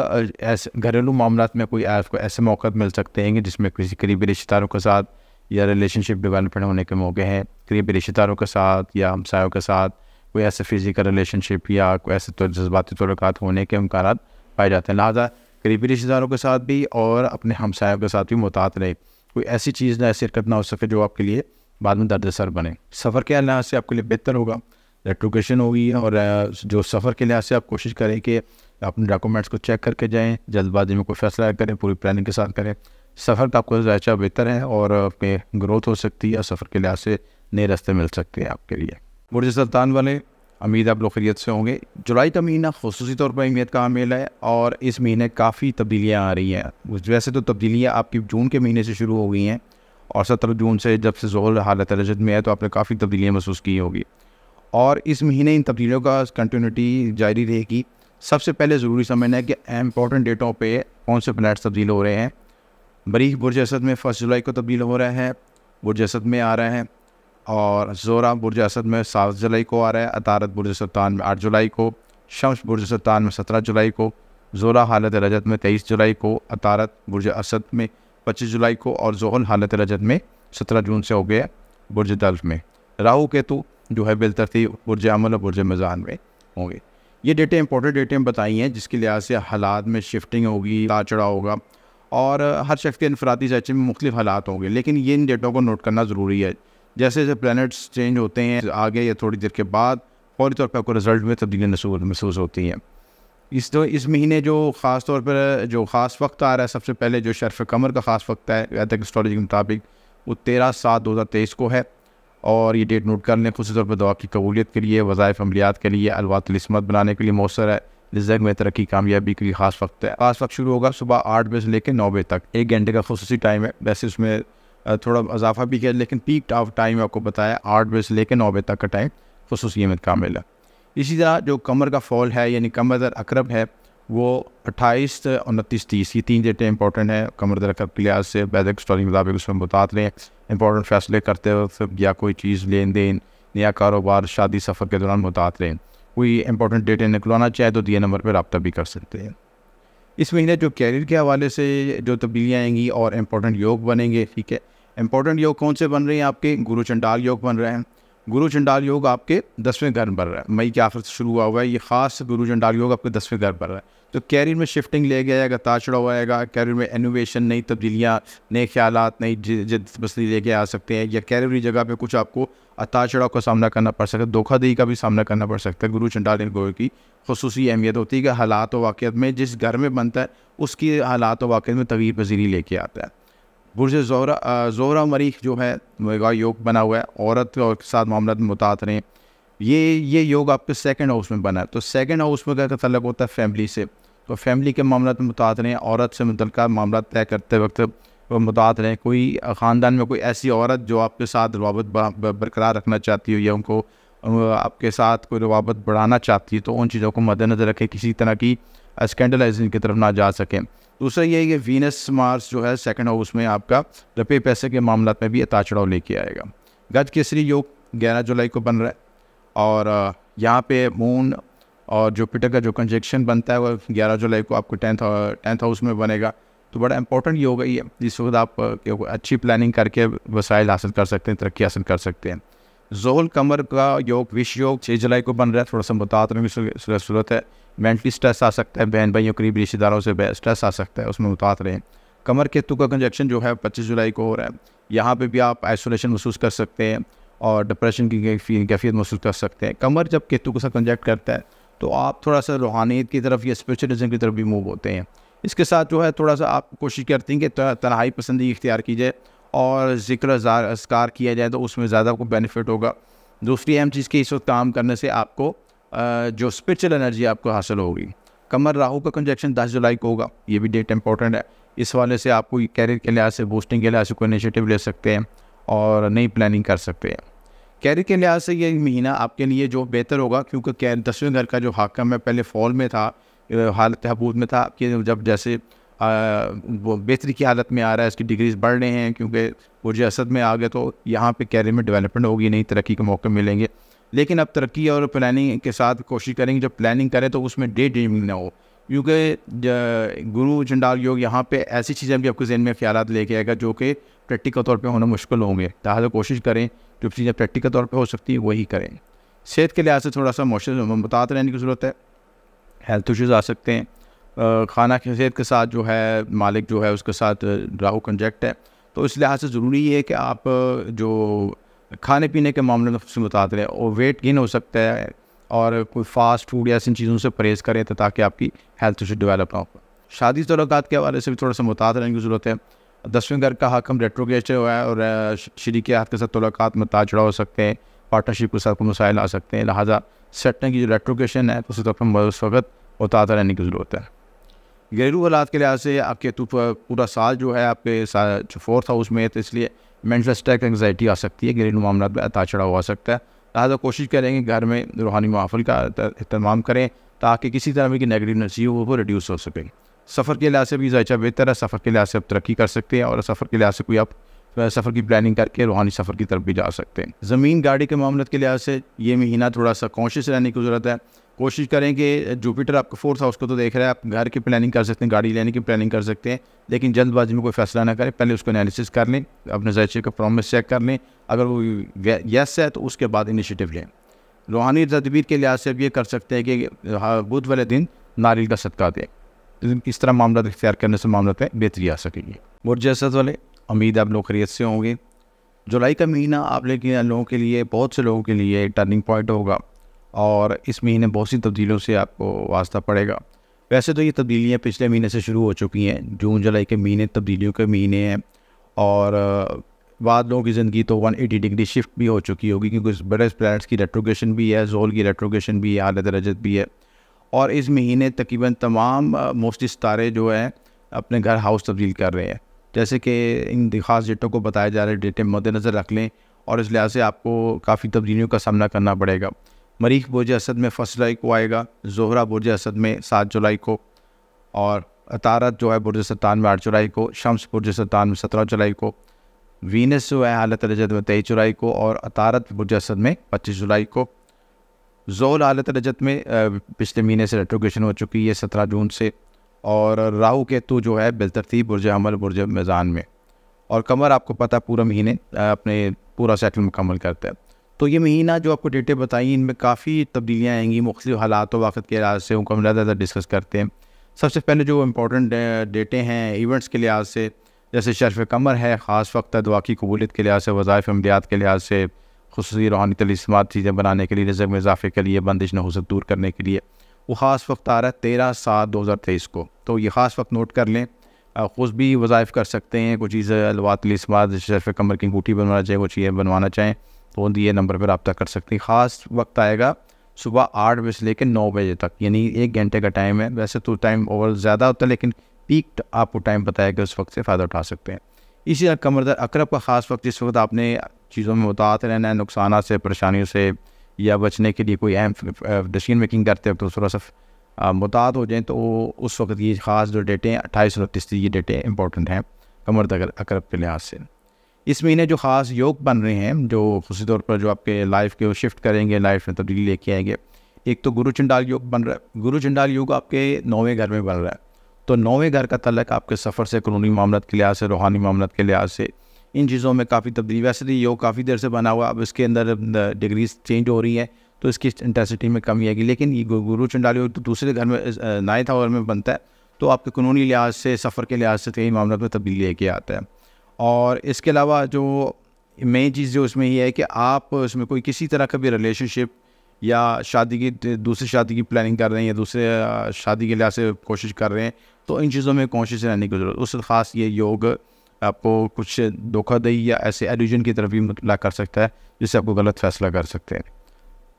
ऐसे घरेलू मामला में कोई आपको ऐसे मौके मिल सकते हैं कि जिसमें किसी करीबी रिश्तेदारों के साथ या रिलेशनशिप डेवलपमेंट होने के मौके हैं करीबी रिश्तेदारों के साथ या हमसायों के साथ कोई ऐसे फिजिकल रिलेशनशिप या कोई ऐसे तो जज्बाती तल्लत होने के इम्कान पाए जाते हैं लिहाजा करीबी रिश्तेदारों के साथ भी और अपने हमसायों के साथ भी मुतात रहे कोई ऐसी चीज़ ना ऐसी हरकत ना हो सके जो आपके लिए बाद में दर्द सर बने सफ़र के लिहाज से आपके लिए बेहतर होगा एट्रोकेशन होगी और जो सफ़र के लिहाज से आप कोशिश करें कि अपने डॉक्यूमेंट्स को चेक करके जाएँ जल्दबाजी में कोई फैसला करें पूरी प्लानिंग के साथ करें सफ़र का आपको जायचा बेहतर है और आपके ग्रोथ हो सकती है सफ़र के लिहाज से नए रास्ते मिल सकते हैं आपके लिए मुर्ज सल्तान वाले उम्मीद आप लोग से होंगे जुलाई का महीना खसूसी तौर पर अहमियत का हामिल है और इस महीने काफ़ी तब्दीलियाँ आ रही हैं वैसे तो तब्दीलियाँ आपकी जून के महीने से शुरू हो गई हैं और सत्रह जून से जब से जोहर हालत रजत में है तो आपने काफ़ी तब्दीलियाँ महसूस की होगी और इस महीने इन तब्दीलियों का कंटिन्यूटी जारी रहेगी सबसे पहले ज़रूरी समझना है कि इंपॉर्टेंट डेटों पे कौन से प्लानट्स तब्दील हो रहे हैं बरीक बुरज असद में फर्स्ट जुलाई को तब्दील हो रहा है बुरज असद में आ रहे हैं और जोरा बुरज असद में सात जुलाई को आ रहा है अतारत बुरज सुल्तान में आठ जुलाई को शम्स बुरज सुल्तान में सत्रह जुलाई को जोरा हालत रजत में तेईस जुलाई को अतारत बुरज असद में पच्चीस जुलाई को और जोहल हालत रजत में सत्रह जून से हो गया बुरज दल्फ में राहु केतु जो है बेलतरतीब बुरज अमल और बुरज मज़ान में होंगे ये डेटें इंपॉर्टेंट डेटें बताई हैं जिसके लिहाज से हालात में शिफ्टिंग होगी उतार चढ़ा होगा और हर शख्स के इनफराती जायचे में मुख्तु हालात होंगे लेकिन ये इन डेटों को नोट करना ज़रूरी है जैसे जैसे प्लानट्स चेंज होते हैं आगे या थोड़ी देर के बाद फौरी तौर पर आपको रिजल्ट में तब्दीलियाँ महसूस होती हैं इस तो इस महीने जो ख़ास तौर पर जो ख़ास वक्त आ रहा है सबसे पहले जो शर्फ कमर का ख़ास वक्त है वैदिक एस्ट्रोलॉजी के मुताबिक वो तेरह सात दो हज़ार तेईस को है और ये डेट नोट कर लें खुशी तौर पर दवा की कबूलियत के लिए वज़ायफ़ अमलियात के लिए अलवातलस्मत बनाने के लिए मौसर है जिसक में तरक्की कामयाबी के लिए खास वक्त है खास वक्त शुरू होगा सुबह आठ बजे से लेकर नौ बजे तक एक घंटे का खसूस टाइम है वैसे उसमें थोड़ा इजाफा भी किया लेकिन पीक ऑफ टाइम आपको बताया आठ बजे से लेकर नौ बजे तक का टाइम खसूस में कामिल मिला इसी तरह जो कमर का फॉल है यानी कमर अकरब है वो अट्ठाईस उनतीस तीस ये तीन डेटें इंपॉर्टेंट हैं कमर दरकत के लिहाज से बैदक स्टोरी के मुताबिक उसमें बता रहे हैं इंपॉर्टेंट फैसले करते वक्त या कोई चीज़ लेन देन नया कारोबार शादी सफ़र के दौरान मुतात रहे हैं कोई इंपॉर्टेंट डेटें निकलवाना चाहे तो दिए नंबर पर रबता भी कर सकते हैं इस महीने जो कैरियर के हवाले से जो तब्दीलियाँ आएंगी और इम्पोर्टेंट योग बनेंगे ठीक है इंपॉर्टेंट योग कौन से बन रहे हैं आपके गुरु चंडाल योग बन रहे हैं गुरु चंडाल योग आपके दसवें घर पर रहा है मई के आखिर से शुरू हुआ हुआ है ये खास गुरु चंडाल योग आपके दसवें घर पर रहा है तो कैरियर में शिफ्टिंग ले गया आएगा चढ़ा हुआ आएगा कैरियर में इनोवेशन नई तब्दीलियाँ नए ख्याल नई जिद लेके आ सकते हैं या कैरियर की जगह पर कुछ आपको चढ़ाव का सामना करना पड़ सकता है धोखाधड़ी का भी सामना करना पड़ सकता है गुरु चंडाल गोय की खसूस अहमियत होती है कि हालात व वाक़ में जिस घर में बनता है उसकी हालात वाक़ में तवीर पजीरी लेके आता है बुरज जोरा जोरा मरीख जो है मेगा योग बना हुआ है औरत और के साथ मामला मुतातर रहे ये ये योग आपके सेकंड हाउस में बना है तो सेकंड हाउस में क्या तलक होता है फैमिली से तो फैमिली के मामला मुतातर रहे औरत से मुतल मामला तय करते वक्त वो मुतात रहे कोई ख़ानदान में कोई ऐसी औरत जो आपके साथ रवाबत बरकरार रखना चाहती हो या उनको आपके साथ कोई रवाबत बढ़ाना चाहती है तो उन चीज़ों को मद्दनज़र रखें किसी तरह की स्कैंडलाइजिंग की तरफ ना जा सकें दूसरा ये है कि वीनस मार्स जो है सेकेंड हाउस में आपका रुपये पैसे के मामला में भी अता चढ़ाव लेके आएगा गज केसरी योग ग्यारह जुलाई को बन रहा है और यहाँ पे मून और जुपिटर का जो कंजेक्शन बनता है वह ग्यारह जुलाई को आपको टेंथ टेंथ हाउस में बनेगा तो बड़ा इंपॉर्टेंट योग है है जिस वक्त आप अच्छी प्लानिंग करके वसाइल हासिल कर सकते हैं तरक्की हासिल कर सकते हैं जोहल कमर का योग विश योग छः जुलाई को बन रहा है थोड़ा सा मुतात में भी सूरत है मेंटली स्ट्रेस आ सकता है बहन भाइयों करीब रिश्तेदारों से स्ट्रेस आ सकता है उसमें उतार रहे हैं कमर के तुका कंजक्शन जो है पच्चीस जुलाई को हो रहा है यहाँ पर भी आप आइसोलेशन महसूस कर सकते हैं और डिप्रेशन की कैफियत महसूस कर सकते हैं कमर जब केतु के साथ कंजेक्ट करता है तो आप थोड़ा सा रूहानियत की तरफ या स्परिचुअलिज्म की तरफ भी मूव होते हैं इसके साथ जो है थोड़ा सा आप कोशिश करते हैं कि तनहाई पसंदी इख्तियार की जाए और जिक्र असकार किया जाए तो उसमें ज़्यादा आपको बेनिफिट होगा दूसरी अहम चीज़ के इस वक्त काम करने से आपको जो स्पिरिचुअल एनर्जी आपको हासिल होगी कमर राहु का कंजेक्शन दस जुलाई को होगा ये भी डेट इंपॉर्टेंट है इस वाले से आपको कैरियर के लिहाज से बोस्टिंग के लिहाज से कोई इनिशिएटिव ले सकते हैं और नई प्लानिंग कर सकते हैं कैरियर के लिहाज से ये महीना आपके लिए जो बेहतर होगा क्योंकि कैर दसवें घर का जो हाकम है पहले फॉल में था हालत हबूद में था आपके जब जैसे वो बेहतरी की हालत में आ रहा है इसकी डिग्रीज़ बढ़ रहे हैं क्योंकि वो असद में आ गए तो यहाँ पे कैरियर में डेवलपमेंट होगी नई तरक्की के मौके मिलेंगे लेकिन अब तरक्की और प्लानिंग के साथ कोशिश करेंगे जब प्लानिंग करें तो उसमें डे ड्रीमिंग ना हो क्योंकि गुरु चंडाल योग यहाँ पे ऐसी चीज़ें भी आपके जहन में ख्याल लेके आएगा जो कि प्रैक्टिकल तौर पे होना मुश्किल होंगे लिहाजा कोशिश करें जो चीज़ें प्रैक्टिकल तौर पे हो सकती हैं वही करें सेहत के लिहाज से थोड़ा सा मोशन बताते रहने की ज़रूरत है हेल्थ इशूज़ आ सकते हैं खाना की सेहत के साथ जो है मालिक जो है उसके साथ राहु कंजेक्ट है तो इस लिहाज से ज़रूरी है कि आप जो खाने पीने के मामले में खुशी मुताद रहे और वेट गेन हो सकता है और कोई फास्ट फूड या ऐसी चीज़ों से परहेज़ करें तो ताकि आपकी हेल्थ उसे डेवलप ना हो शादी तलक़ात के हवाले से भी थोड़ा सा मुताद रहने की ज़रूरत है दसवें घर का हक हम रेट्रोगेट हुआ है और शरीक हाथ के साथ तलाक़ात में ताजड़ा हो सकते हैं पार्टनरशिप के साथ कोई मसाइल आ सकते हैं लिहाजा सेटने की जो रेट्रोगेशन है तो उस तो अपने मदद वक्त उतार रहने की ज़रूरत है घरेलू हालात के लिहाज से आपके तो पूरा साल जो है आपके फोर्थ हाउस में है तो इसलिए मेंटल स्ट्रेक एंगजाइटी आ सकती है घरेलू मामला में चढ़ा हो सकता है लिहाजा कोशिश करेंगे घर में रूहानी माफल का अहतमाम करें ताकि किसी तरह की नेगेटिव नसीब हो वो रिड्यूस हो सके सफ़र के लिहाज से भी जायचा बेहतर है सफ़र के लिहाज से आप तरक्की कर सकते हैं और सफ़र के लिहाज से कोई आप सफ़र की प्लानिंग करके रूहानी सफ़र की तरफ भी जा सकते हैं ज़मीन गाड़ी के मामले के लिहाज से ये महीना थोड़ा सा कॉन्शियस रहने की ज़रूरत है कोशिश करें कि जुपिटर आपका फोर्थ हाउस को तो देख रहा है आप घर की प्लानिंग कर सकते हैं गाड़ी लेने की प्लानिंग कर सकते हैं लेकिन जल्दबाजी में कोई फैसला ना करें पहले उसको एनालिसिस कर लें अपने जायचे का प्रॉमिस चेक कर लें अगर वो यस है तो उसके बाद इनिशिएटिव लें रूहानी तदबीर के लिहाज से अब ये कर सकते हैं कि हाँ, बुध वाले दिन नारियल का सदका दें इस तरह मामला इख्तियार करने से मामला पर बेहतरी आ सकेगी मुर्ज असद वाले उम्मीद आप लोग खरीद से होंगे जुलाई का महीना आप लेकिन लोगों के लिए बहुत से लोगों के लिए टर्निंग पॉइंट होगा और इस महीने बहुत सी तब्दीलियों से आपको वास्ता पड़ेगा वैसे तो ये तब्दीलियाँ पिछले महीने से शुरू हो चुकी हैं जून जुलाई के महीने तब्दीलियों के महीने हैं और बाद लोगों की ज़िंदगी तो 180 डिग्री शिफ्ट भी हो चुकी होगी क्योंकि बड़े प्लैनेट्स की रेट्रोगेशन भी है जोल की रेट्रोगेशन भी है हालत रजत भी है और इस महीने तकरीबन तमाम मोस्टली सितारे जो है अपने घर हाउस तब्दील कर रहे हैं जैसे कि इन खास डेटों को बताया जा रहे डेटें मद्दनज़र रख लें और इस लिहाज से आपको काफ़ी तब्दीलियों का सामना करना पड़ेगा मरीख बुरज असद में फर्स्ट जुलाई को आएगा जोहरा बुरज असद में सात जुलाई को और अतारत जो है बुरज सत्तान में आठ जुलाई को शम्स बुरज सत्तान में सत्रह जुलाई को वीनस जो है आलत रजत में तेईस जुलाई को और अतारत बुरज असद में पच्चीस जुलाई को जोल आलत रजत में पिछले महीने से रेट्रोगेशन हो चुकी है सत्रह जून से और राहु केतु जो है बेतरतीब बुरज अमल बुरज मैजान में और कमर आपको पता पूरा महीने अपने पूरा सेटल मुकम्मल करते हैं तो ये महीना जो आपको डेटें बताई इनमें काफ़ी तब्दीलियाँ आएंगी मुख्तु हालात और वाक़ के लिहाज से उनको हम ज़्यादा डिस्कस करते हैं सबसे पहले जो इम्पोर्टेंट डेटें हैं इवेंट्स के लिहाज से जैसे शरफ़ कमर है ख़ास वक्त की कबूलियत के लिहाज से वज़ाइफ अमदियात के लिहाज से खसूस रूहानी तलीसमत चीज़ें बनाने के लिए रिजर्व में इजाफे के लिए बंदिश नहसत दूर करने के लिए वो ख़ास वक्त आ रहा है तेरह सात दो हज़ार तेईस को तो ये ख़ास वक्त नोट कर लें खुद भी वज़ाइफ कर सकते हैं कोई चीज़ें अलवा तलीसमत शरफ़ कमर की अंगूठी बनवाना चाहें कुछ चीज़ें बनवाना चाहें तो दिए नंबर पर रबता कर सकते हैं ख़ास वक्त आएगा सुबह आठ बजे से लेकर नौ बजे तक यानी एक घंटे का टाइम है वैसे तो टाइम ओवर ज़्यादा होता है लेकिन पीक आपको टाइम बताया कि उस वक्त से फ़ायदा उठा सकते हैं इसी तरह कमर दर अकरब का ख़ास वक्त जिस वक्त आपने चीज़ों में मुतात रहना है नुकसान से परेशानियों से या बचने के लिए कोई अहम डिसीजन मेकिंग करते वक्त तो थोड़ा सा मुतात हो जाएँ तो उस वक्त ये ख़ास जो डेटें अट्ठाईस और उनतीस ये डेटें इंपॉर्टेंट हैं कमर दर अकरब के लिहाज से इस महीने जो ख़ास योग बन रहे हैं जो खुशी तौर पर जो आपके लाइफ के शिफ्ट करेंगे लाइफ में तब्दीली लेके आएंगे एक तो गुरु चंडाल योग बन रहा है गुरु चंडाल योग आपके नौवें घर में बन रहा है तो नौवें घर का तलक आपके सफ़र से कानूनी मामला के लिहाज से रूहानी मामला के लिहाज से इन चीज़ों में काफ़ी तब्दीली वैसे तो योग काफ़ी देर से बना हुआ अब इसके अंदर डिग्रीज चेंज हो रही है तो इसकी इंटेंसिटी में कमी आएगी लेकिन ये गुरु चंडाल योग तो दूसरे घर में नाइन्थ आवर में बनता है तो आपके कानूनी लिहाज से सफ़र के लिहाज से कई तो मामलों में तब्दीली लेके आता है और इसके अलावा जो मेन चीज़ जो उसमें ये है कि आप उसमें कोई किसी तरह का भी रिलेशनशिप या शादी की दूसरी शादी की प्लानिंग कर रहे हैं या दूसरे शादी के लिहाज से कोशिश कर रहे हैं तो इन चीज़ों में कॉन्शियस रहने की ज़रूरत उस ख़ास ये योग आपको कुछ धोखादही या ऐसे एडिजन की तरफ भी मुतला कर सकता है जिससे आपको गलत फैसला कर सकते हैं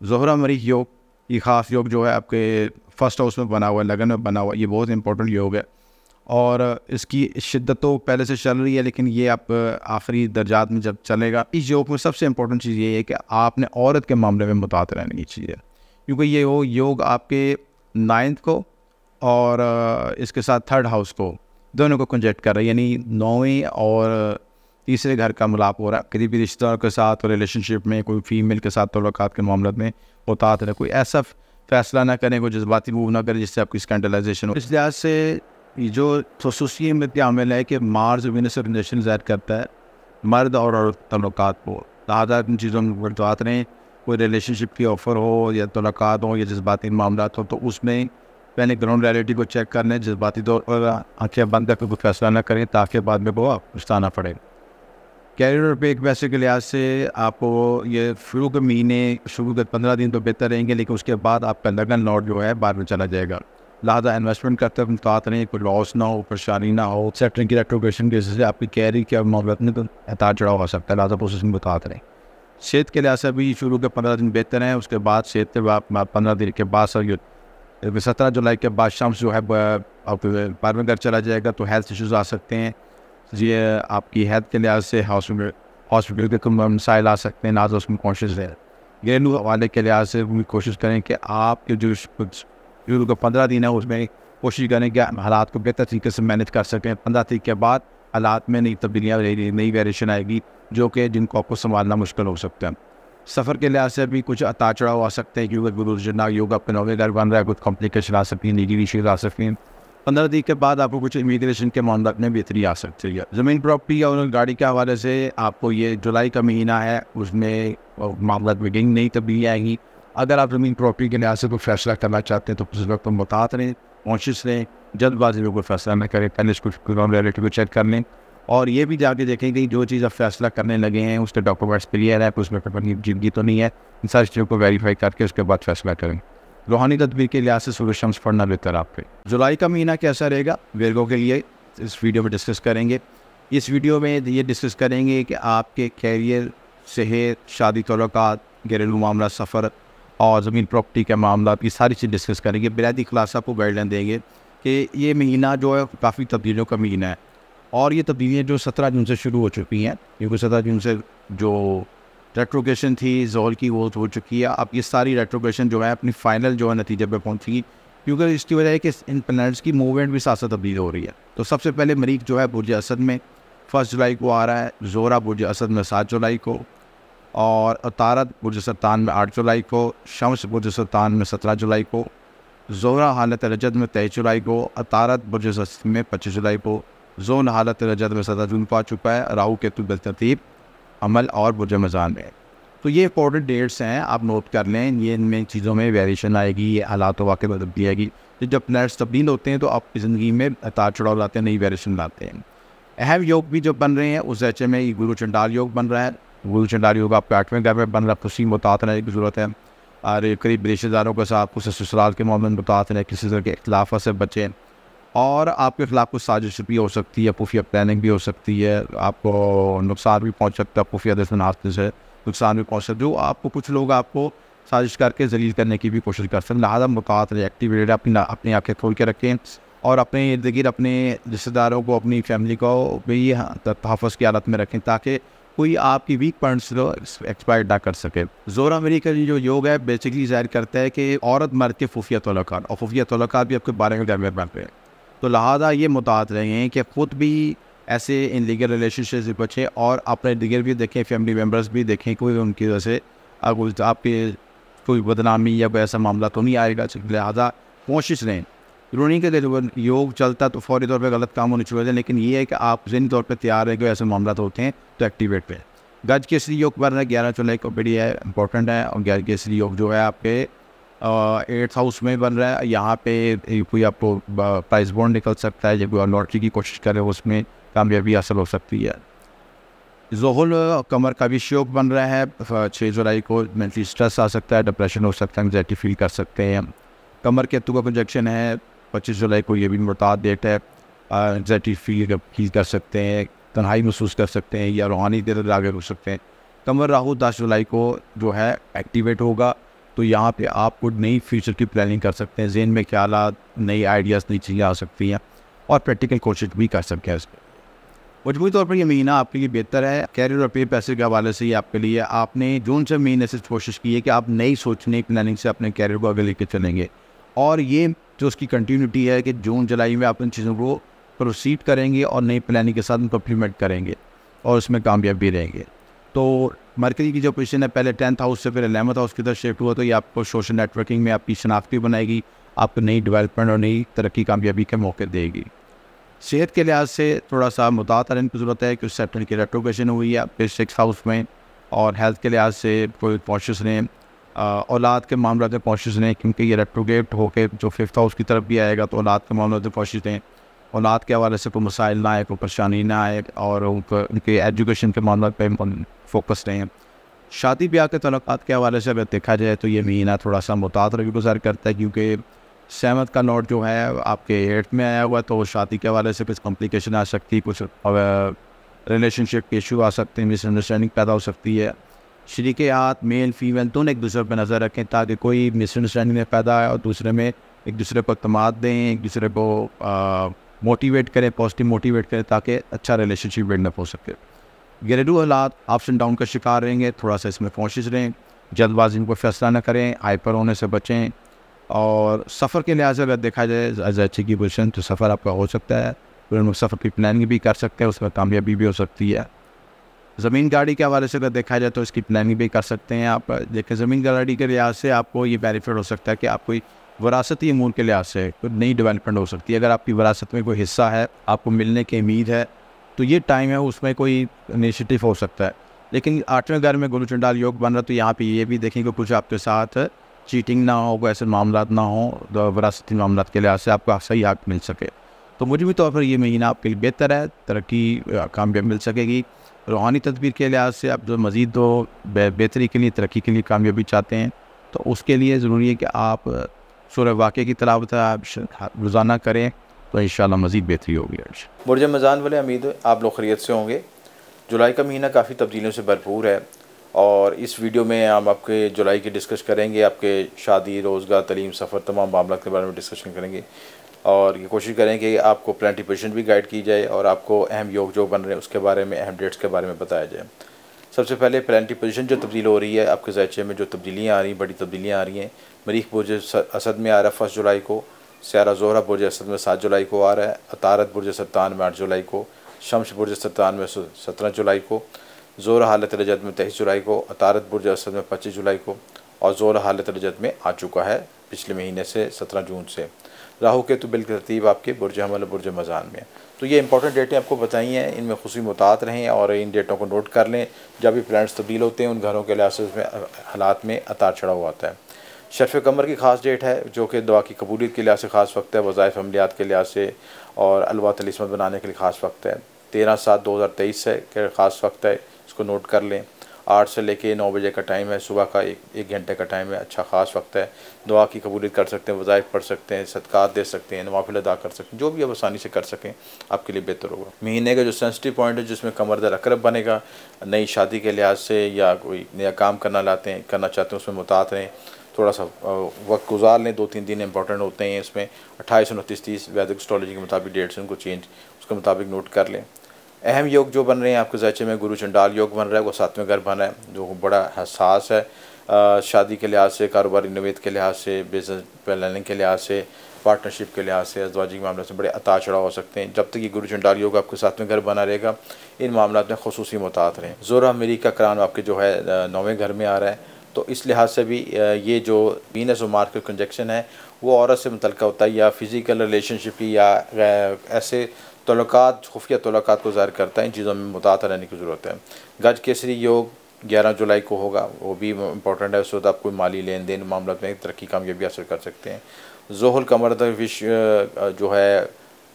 जहरा मरीज योग ये ख़ास योग जो है आपके फर्स्ट हाउस में बना हुआ है लगन में बना हुआ ये बहुत इंपॉर्टेंट योग है और इसकी शिद्दत तो पहले से चल रही है लेकिन ये आप आखिरी दर्जात में जब चलेगा इस योग में सबसे इम्पोर्टेंट चीज़ ये है कि आपने औरत के मामले में मुताद रहने की चीज़ है क्योंकि ये हो योग आपके नाइन्थ को और इसके साथ थर्ड हाउस को दोनों को कंजेक्ट कर रहा है यानी नौवें और तीसरे घर का मिलाप हो रहा है किसी भी रिश्तेदार के साथ रिलेशनशिप में कोई फीमेल के साथ तोलक़ात के मामले में उतात रहे कोई ऐसा फैसला ना करें कोई जज्बाती मूव ना करें जिससे आपकी स्कैंडलाइजेशन हो इस लिहाज से जो खसूसी में आमिल है कि मार्स वीनस ऑर्गेनाइजेशन नेशन करता है मर्द और तल्लक को लिहाजा इन चीज़ों में वर्जात रहें कोई रिलेशनशिप की ऑफ़र हो या तल्लक हो या जज्बाती मामला हो तो उसमें पहले ग्राउंड रियलिटी को चेक कर लें जज्बाती तौर पर आँखें बंद करके कोई फैसला ना करें ताकि बाद में वो पछताना पड़े कैरियर पे एक पैसे के लिहाज से आपको ये शुरू के महीने शुरू के पंद्रह दिन तो बेहतर रहेंगे लेकिन उसके बाद आपका लगन लॉट जो है बाद में चला जाएगा लिहाजा इन्वेस्टमेंट करते हैं मुतात रहें कोई लॉस ना हो परेशानी ना हो सेक्टर की रेट्रोग्रेशन की वजह से आपकी कैरी क्या मोहब्बत में तो एहतार चढ़ाव हो सकता है लिहाजा प्रोसेस में मुतात रहें सेहत के लिहाज से भी शुरू के पंद्रह दिन बेहतर हैं उसके बाद सेहत के बाद पंद्रह दिन के बाद सर सत्रह जुलाई के बाद शाम जो है बार में घर चला जाएगा तो हेल्थ इश्यूज आ सकते हैं ये आपकी हेल्थ के लिहाज से हॉस्पिटल हॉस्पिटल के मसाइल आ सकते हैं ना तो उसमें कॉन्शियस रहें घरेलू हवाले के लिहाज से कोशिश करें कि आपके जो उनको पंद्रह दिन है उसमें कोशिश करें कि हालात को बेहतर तरीके से मैनेज कर सकें पंद्रह तारीख के बाद हालात में नई तब्दीलियाँ नई वेरिएशन आएगी जो कि जिनको आपको संभालना मुश्किल हो सकता है सफ़र के लिहाज से भी कुछ अता चढ़ाव आ सकते हैं क्योंकि गुरु जन्ना योग आपके नौवे घर बन रहा है कुछ कॉम्प्लिकेशन आ सकती है निजी इशीज आ सकती हैं पंद्रह दिन के बाद आपको कुछ इमिग्रेशन के मामला में बेहतरी आ सकती है ज़मीन प्रॉपर्टी और गाड़ी के हवाले से आपको ये जुलाई का महीना है उसमें मामला में नई तब्दीली आएगी अगर आप ज़मीन प्रॉपर्टी के लिहाज से कोई फैसला करना चाहते हैं तो उस वक्त मुतात रहें कॉन्शियस रहें जल्दबाजी में कोई फैसला ना करें पहले इसको रिलेटिव को चेक कर लें और ये भी जाके देखें कि जो चीज़ आप फैसला करने लगे हैं उसके डॉक्यूमेंट्स क्लियर है उसमें पेपर की जिंदगी तो नहीं है इन सारी चीज़ों को वेरीफाई करके उसके बाद फैसला करें रूहानी तदबीर के लिहाज से सोल्यूशन पढ़ना बेहतर आप पे जुलाई का महीना कैसा रहेगा वेरगो के लिए इस वीडियो में डिस्कस करेंगे इस वीडियो में ये डिस्कस करेंगे कि आपके कैरियर सेहत शादी तलक घरेलू मामला सफ़र और ज़मीन प्रॉपर्टी के मामला ये सारी चीज़ डिस्कस करेंगे बिलादी खिलाफ आपको गाइडलाइन देंगे कि ये महीना जो है काफ़ी तब्दीलियों का महीना है और ये तब्दीलियाँ जो सत्रह जून से शुरू हो चुकी हैं क्योंकि सत्रह जून से जो रेट्रोगेशन थी जोल की वो हो चुकी है अब ये सारी रेट्रोगेशन जो है अपनी फाइनल जो है नतीजे पर पहुँचेगी क्योंकि इसकी वजह है कि इन प्लानट्स की मूवमेंट भी साथ साथ तब्दील हो रही है तो सबसे पहले मरीक जो है बुरज असद में फर्स्ट जुलाई को आ रहा है जोरा बुरज असद में सात जुलाई को और अतारत बुरजस्तान में आठ जुलाई को बुरज बुरजस्तान में सत्रह जुलाई को ज़ोरा हालत रजत में तेईस जुलाई को अतारत बुरज में पच्चीस जुलाई को जोन हालत रजत में सत्रह जून को आ चुका है राहु केतु बेतरतीब अमल और बुरज मजान में तो ये इंपॉर्टेंट डेट्स हैं आप नोट कर लें ये इनमें चीज़ों में वेरिएशन आएगी ये हालात वाकई दी आएगी तो जब प्लेट्स तब्दील होते हैं तो आप ज़िंदगी में अतार चढ़ाव लाते हैं नई वेरिएशन लाते हैं अहम योग भी जो बन रहे हैं उस ऐचे में गुरु चंडाल योग बन रहा है गुलशन होगा आपके आठवें घर में बन रहा खुशी मुतात रहने की ज़रूरत है और करीब रिश्तेदारों के साथ कुछ ससुराल के मामले में मुतात रहें किसी तरह के अखिलाफ़ से बचें और आपके खिलाफ कुछ साजिश भी हो सकती है खुफिया प्लानिंग भी हो सकती है आपको नुकसान भी पहुँच सकता है खुफिया दर्शन हादसे से नुकसान भी पहुँच सकता है जो आपको कुछ लोग आपको साजिश करके जलील करने की भी कोशिश कर सकते हैं लिहाजा मुकात एक्टिवेटेड अपनी अपनी आँखें खोल के रखें और अपने इर्द गिर्द अपने रिश्तेदारों को अपनी फैमिली को भी तहफ़ की हालत में रखें ताकि कोई आपकी वीक पॉइंट्स को एक्सपायर ना कर सके जोर अमेरिका जो योग है बेसिकली जाहिर करता है कि औरत मर्द के ख़ुफिया तलक़ात और ख़ुफिया तलक़ात भी आपके बारे में अमीर बन रहे हैं तो लिहाजा ये मुताद रहे हैं कि ख़ुद भी ऐसे इन लीगल रिलेशनशिप से बचें और अपने डिगर भी देखें फैमिली मेम्बर्स भी देखें कोई उनकी वजह से आपके कोई बदनामी या कोई ऐसा मामला तो नहीं आएगा लिहाजा कोशिश रहें जरूरी नहीं जब योग चलता तो फौरी तौर पर गलत काम होने शुरू होते हैं लेकिन ये है कि आप जहनी तौर पर तैयार हैं कि ऐसे मामला होते तो हैं तो एक्टिवेट पे गज केसरी योग पर ग्यारह चौलह को बड़ी है इंपॉर्टेंट है और गैर केसरी योग जो है आपके एट्थ हाउस में बन रहा है यहाँ पे कोई आपको प्राइस बोर्ड निकल सकता है जब लॉटरी की कोशिश करें उसमें कामयाबी हासिल हो सकती है जहल कमर का भी शोक बन रहा है छः जुलाई को मेंटली स्ट्रेस आ सकता है डिप्रेशन हो सकता है एंगजाइटी फील कर सकते हैं कमर के तुका कंजक्शन है पच्चीस जुलाई को ये भी मुताद डेट है एग्जैक्टली फील फील कर सकते हैं तनहाई महसूस कर सकते हैं या रूहानी दर आगे हो सकते हैं कमर राहु दस जुलाई को जो है एक्टिवेट होगा तो यहाँ पे कुछ नई फ्यूचर की प्लानिंग कर सकते हैं जेन में ख्याल नई आइडियाज़ नई चीज़ें आ सकती हैं और प्रैक्टिकल कोशिश भी कर सकते हैं पर मजमूरी तौर पर यह महीना आपके लिए बेहतर है कैरियर और पे पैसे के हवाले से ही आपके लिए आपने जून से महीने से कोशिश की है कि आप नई सोचने प्लानिंग से अपने कैरियर को आगे लेके चलेंगे और ये जो तो उसकी कंटिन्यूटी है कि जून जुलाई में आप इन चीज़ों को प्रोसीड करेंगे और नई प्लानिंग के साथ उनको इम्प्लीमेंट करेंगे और उसमें कामयाब भी रहेंगे तो मरकरी की जो पोजिशन है पहले टेंथ हाउस से फिर अलेवंथ हाउस की तरफ शिफ्ट हुआ तो ये आपको सोशल नेटवर्किंग में आपकी शनाख्त भी बनाएगी आपको नई डेवलपमेंट और नई तरक्की कामयाबी के मौके देगी सेहत के लिहाज से थोड़ा सा मुतात रहने की ज़रूरत है कि सेप्टन की रेट्रोगेशन हुई है आपके सिक्स हाउस में और हेल्थ के लिहाज से कोई पॉशिश रहें औलाद के मामला से कॉशियस रहें क्योंकि ये रेप्रोगेट होकर जो फिफ्थ हाउस की तरफ भी आएगा तो औलाद के मामला से कोशिश रहें औलाद के हवाले से कोई मसाइल ना आए कोई परेशानी ना आए और उनके एजुकेशन के मामला पर फोकस रहें शादी ब्याह के तलक़ के हवाले से अगर देखा जाए तो ये महीना थोड़ा सा मुताद भी गुजार करता है क्योंकि सहमत का नोट जो है आपके एट्थ में आया हुआ तो शादी के हवाले से कुछ कॉम्प्लिकेशन आ सकती है कुछ रिलेशनशिप के इशू आ सकते हैं मिसअंडरस्टैंडिंग पैदा हो सकती है शरीक आत मेल फीमेल दोनों एक दूसरे पर नज़र रखें ताकि कोई मिसअंडरस्टैंडिंग पैदा आए और दूसरे में एक दूसरे को अतमाद दें एक दूसरे को मोटिवेट करें पॉजिटिव मोटिवेट करें ताकि अच्छा रिलेशनशिप बिल्डअप हो सके घरेलू हालात अप्स एंड डाउन का शिकार रहेंगे थोड़ा सा इसमें कोशिश रहें जल्दबाजी में कोई फैसला ना करें हाइपर होने से बचें और सफ़र के लिहाज अगर देखा जाए एज अच्छी की पोजिशन तो सफ़र आपका हो सकता है फिर सफ़र की प्लानिंग भी कर सकते हैं उसमें कामयाबी भी हो सकती है ज़मीन गाड़ी के हवाले से अगर देखा जाए तो इसकी प्लानिंग भी कर सकते हैं आप देखें ज़मीन गाड़ी के लिहाज से आपको ये बेनिफिट हो सकता है कि आप कोई वरासती अमूर के लिहाज से कोई नई डेवलपमेंट हो सकती है अगर आपकी वरासत में कोई हिस्सा है आपको मिलने की उम्मीद है तो ये टाइम है उसमें कोई इनिशिएटिव हो सकता है लेकिन आठवें घर में गुरु चंडाल योग बन रहा तो यहाँ पे ये भी देखेंगे कुछ आपके साथ चीटिंग ना हो कोई ऐसे मामला ना हो तो वरासती मामला के लिहाज से आपको सही हक मिल सके तो मुझे भी तौर पर ये महीना आपके लिए बेहतर है तरक्की कामयाब मिल सकेगी रूहानी तदबीर के लिहाज से आप जो मज़ीद तो बेहतरी के लिए तरक्की के लिए कामयाबी चाहते हैं तो उसके लिए ज़रूरी है कि आप सूर्य वाक़े की तलावत आप रोज़ाना करें तो इन मज़ीद बेहतरी होगी बुरज मज़ान वाले उम्मीद आप लोग खरीत से होंगे जुलाई का महीना काफ़ी तब्दीलियों से भरपूर है और इस वीडियो में हम आपके जुलाई की डिस्कस करेंगे आपके शादी रोज़गार तलीम सफ़र तमाम मामला के बारे में डिस्कशन करेंगे और ये कोशिश करें कि आपको प्लानिटरी पोजिशन भी गाइड की जाए और आपको अहम योग जो बन रहे हैं उसके बारे में अहम डेट्स के बारे में बताया जाए सबसे पहले प्लानिटरी पोजिशन जो तब्दील हो रही है आपके जायचे में जो तब्दीलियाँ आ रही हैं बड़ी तब्दीलियाँ आ रही हैं मरीख बुरज असद में आ रहा है फर्स्ट जुलाई को स्यारा जोहरा बुरज असद में सात जुलाई को आ रहा है अतारत बुरज सत्तान में आठ जुलाई को शमश बुरज सत्तान में सत्रह जुलाई को जोर हालत रजत में तेईस जुलाई को अतारत बुरज असद में पच्चीस जुलाई को और जोर हालत रजत में आ चुका है पिछले महीने से सत्रह जून से राहु के तो बिलतरतीब आपके बुरज हमल और बुरज मज़ान में तो ये इंपॉर्टेंट डेटें आपको बताई हैं इनमें खुशी मुतात रहें और इन डेटों को नोट कर लें जब भी प्लान्ट्स तब्दील होते हैं उन घरों के लिहाज से उसमें हालात में अतार चढ़ा हुआ आता है शरफ़ कमर की ख़ास डेट है जो कि दवा की कबूलियत के लिहाज से ख़ास वक्त है वज़ाइफ अमलियात के लिहाज से और अलवा तलिसमत बनाने के लिए ख़ास वक्त है तेरह सात दो हज़ार तेईस है ख़ास वक्त है इसको नोट कर लें आठ से लेके नौ बजे का टाइम है सुबह का एक एक घंटे का टाइम है अच्छा ख़ास वक्त है दुआ की कबूलियत कर सकते हैं वज़ाइफ पढ़ सकते हैं सदक़ात दे सकते हैं नवाफिल अदा कर सकते हैं जो भी आप आसानी से कर सकें आपके लिए बेहतर होगा महीने का जो सेंसिटिव पॉइंट है जिसमें कमर दर अकरब बनेगा नई शादी के लिहाज से या कोई नया काम करना लाते हैं करना चाहते हैं उसमें मुतात रहें थोड़ा सा वक्त गुजार लें दो तीन दिन इंपॉर्टेंट होते हैं इसमें अट्ठाईस उनतीस तीस वैदिक स्ट्रॉलोजी के मुताबिक डेट्स उनको चेंज उसके मुताबिक नोट कर लें अहम योग जो बन रहे हैं आपके जैचे में गुरु चंडाल योग बन रहा है वो सातवें घर बन रहा है जो बड़ा हसास है शादी के लिहाज से कारोबारी नवेद के लिहाज से बिजनेस प्लानिंग के लिहाज से पार्टनरशिप के लिहाज से अजवाजी के मामले से बड़े अता चढ़ाव हो सकते हैं जब तक ये गुरु चंडाल योग आपके सातवें घर बना रहेगा इन मामला में खसूस मुतात रहें जोर अमेरिका करान आपके जो है नौवें घर में आ रहा है तो इस लिहाज से भी ये जो बीनस और मार्केट कंजक्शन है वो औरत से मुतल होता है या फिज़िकल रिलेशनशिप की या ऐसे तलक़ात खुफिया तलक़ात को ज़ाहिर करता है इन चीज़ों में मुतात रहने की ज़रूरत है गज केसरी योग ग्यारह जुलाई को होगा वो भी इंपॉर्टेंट है उस वक्त आप कोई माली लेन देन मामला में तरक्की कामयाबी हासिल कर सकते हैं जोहल कमर तो विश जो है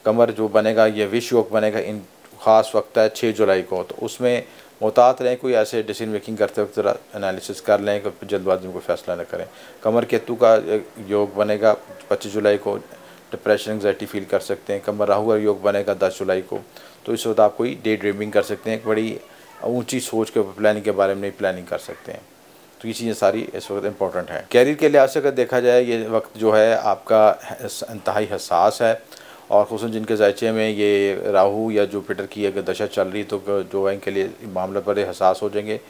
कमर जो बनेगा यह विश योग बनेगा इन ख़ास वक्त है छः जुलाई को तो उसमें मुतात रहें कोई ऐसे डिसीजन मेकिंग करते वक्त ज़रा एनालिसिस कर लें कि जल्दबाजी में कोई फ़ैसला न करें कमर केतु का योग बनेगा पच्चीस जुलाई को डिप्रेशन एंगजाइटी फील कर सकते हैं कमर राहु योग बनेगा दस जुलाई को तो इस वक्त आप कोई डे ड्रीमिंग कर सकते हैं एक बड़ी ऊंची सोच के प्लानिंग के बारे में प्लानिंग कर सकते हैं तो ये चीज़ें सारी इस वक्त इंपॉर्टेंट हैं कैरियर के लिहाज से अगर देखा जाए ये वक्त जो है आपका इंतहाई हसास है और खूस जिनके जायचे में ये राहु या जुपिटर की अगर दशा चल रही तो जो है इनके लिए मामले पर हसास हो जाएंगे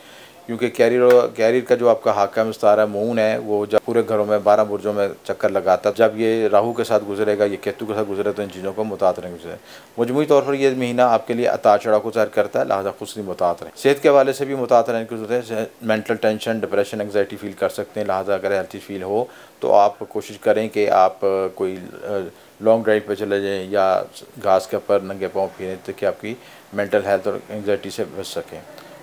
क्योंकि कैरियर कैरियर का जो आपका हाकम है मून है वो जब पूरे घरों में बारह बुर्जों में चक्कर लगाता जब ये राहु के साथ गुजरेगा ये केतु के साथ गुजरे तो इन चीज़ों को मुतात रहें गुजरे मजमू तौर पर यह महीना आपके लिए अता चढ़ाव को जाहिर करता है लिहाजा खुशी मुतात रहें सेहत के हवाले से भी मुतात रहने की जरूरत है mental tension depression anxiety feel कर सकते हैं लिहाजा अगर हेल्थी फील हो तो आप कोशिश करें कि आप कोई लॉन्ग ड्राइव पर चले जाएँ या घास के ऊपर नंगे पाँव फिरें ताकि कि आपकी मैंटल हेल्थ और एंगजाइटी से बच सकें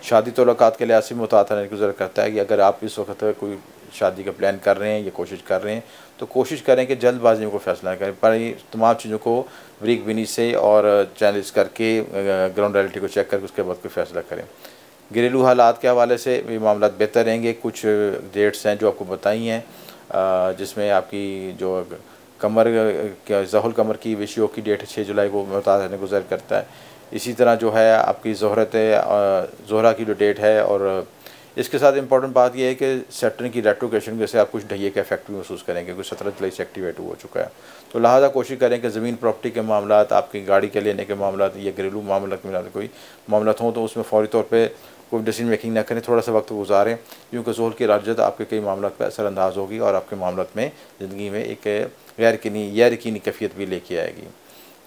शादी तोलक़ात के लिहाज से भी मुतातर गुजर करता है कि अगर आप इस वक्त कोई शादी का प्लान कर रहे हैं या कोशिश कर रहे हैं तो कोशिश करें कि जल्दबाजी में कोई फैसला करें पर तमाम चीज़ों को ब्रीक बिनी से और चैलेंज करके ग्राउंड रियलिटी को चेक करके उसके बाद कोई फैसला करें घरेलू हालात के हवाले से ये मामला बेहतर रहेंगे कुछ डेट्स हैं जो आपको बताई हैं जिसमें आपकी जो कमर जहुल कमर की विशियों की डेट छः जुलाई को रहने गुजर करता है इसी तरह जो है आपकी जहरत जहरा की जो डेट है और इसके साथ इंपॉर्टेंट बात यह है कि सेटन की रेट्रोकेशन जैसे आप कुछ ढहिए का इफेक्ट भी महसूस करेंगे क्योंकि सत्रह जुलाई से एक्टिवेट हो चुका है तो लिहाजा कोशिश करें कि ज़मीन प्रॉपर्टी के मामला आपकी गाड़ी के लेने के मामला या घरेलू मामला के मिला कोई मामला हों तो उसमें फौरी तौर पर कोई डिसीजन मेकिंग ना करें थोड़ा सा वक्त गुजारें क्योंकि जोहर की राजत आपके कई मामला पर असरअंदाज होगी और आपके मामला में ज़िंदगी में एक गैर यकीनी गैर यकीनी कैफियत भी लेके आएगी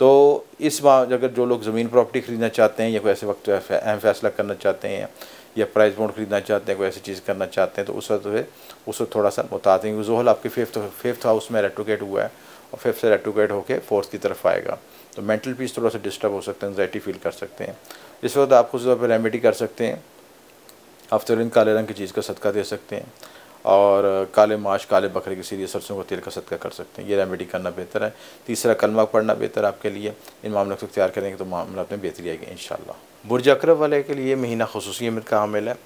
तो इस बार अगर जो लोग ज़मीन प्रॉपर्टी खरीदना चाहते हैं या कोई ऐसे वक्त अहम फैसला करना चाहते हैं या प्राइस बोर्ड खरीदना चाहते हैं कोई ऐसी चीज़ करना चाहते हैं तो उस वक्त उस वक्त थोड़ा सा बताते हैं जोहल आपके फिफ्थ फिफ्थ हाउस में रेटोकेट हुआ है और फिफ्थ से रेटोकेट होकर फोर्थ की तरफ आएगा तो मेंटल पीस थोड़ा सा डिस्टर्ब हो सकता है एंगजाइटी फील कर सकते हैं इस वक्त आप खुद पर रेमेडी कर सकते हैं आप तुरंत तो काले रंग की चीज़ का सदका दे सकते हैं और काले माश काले बकरे की सीरी सरसों का तेल का सदका कर सकते हैं ये रेमेडी करना बेहतर है तीसरा कलमा पढ़ना बेहतर आपके लिए इन मामलों को तैयार करेंगे तो मामला अपने बेहतरी आएगी इन शाला बुरज वाले के लिए महीना खसूसी का हामिल है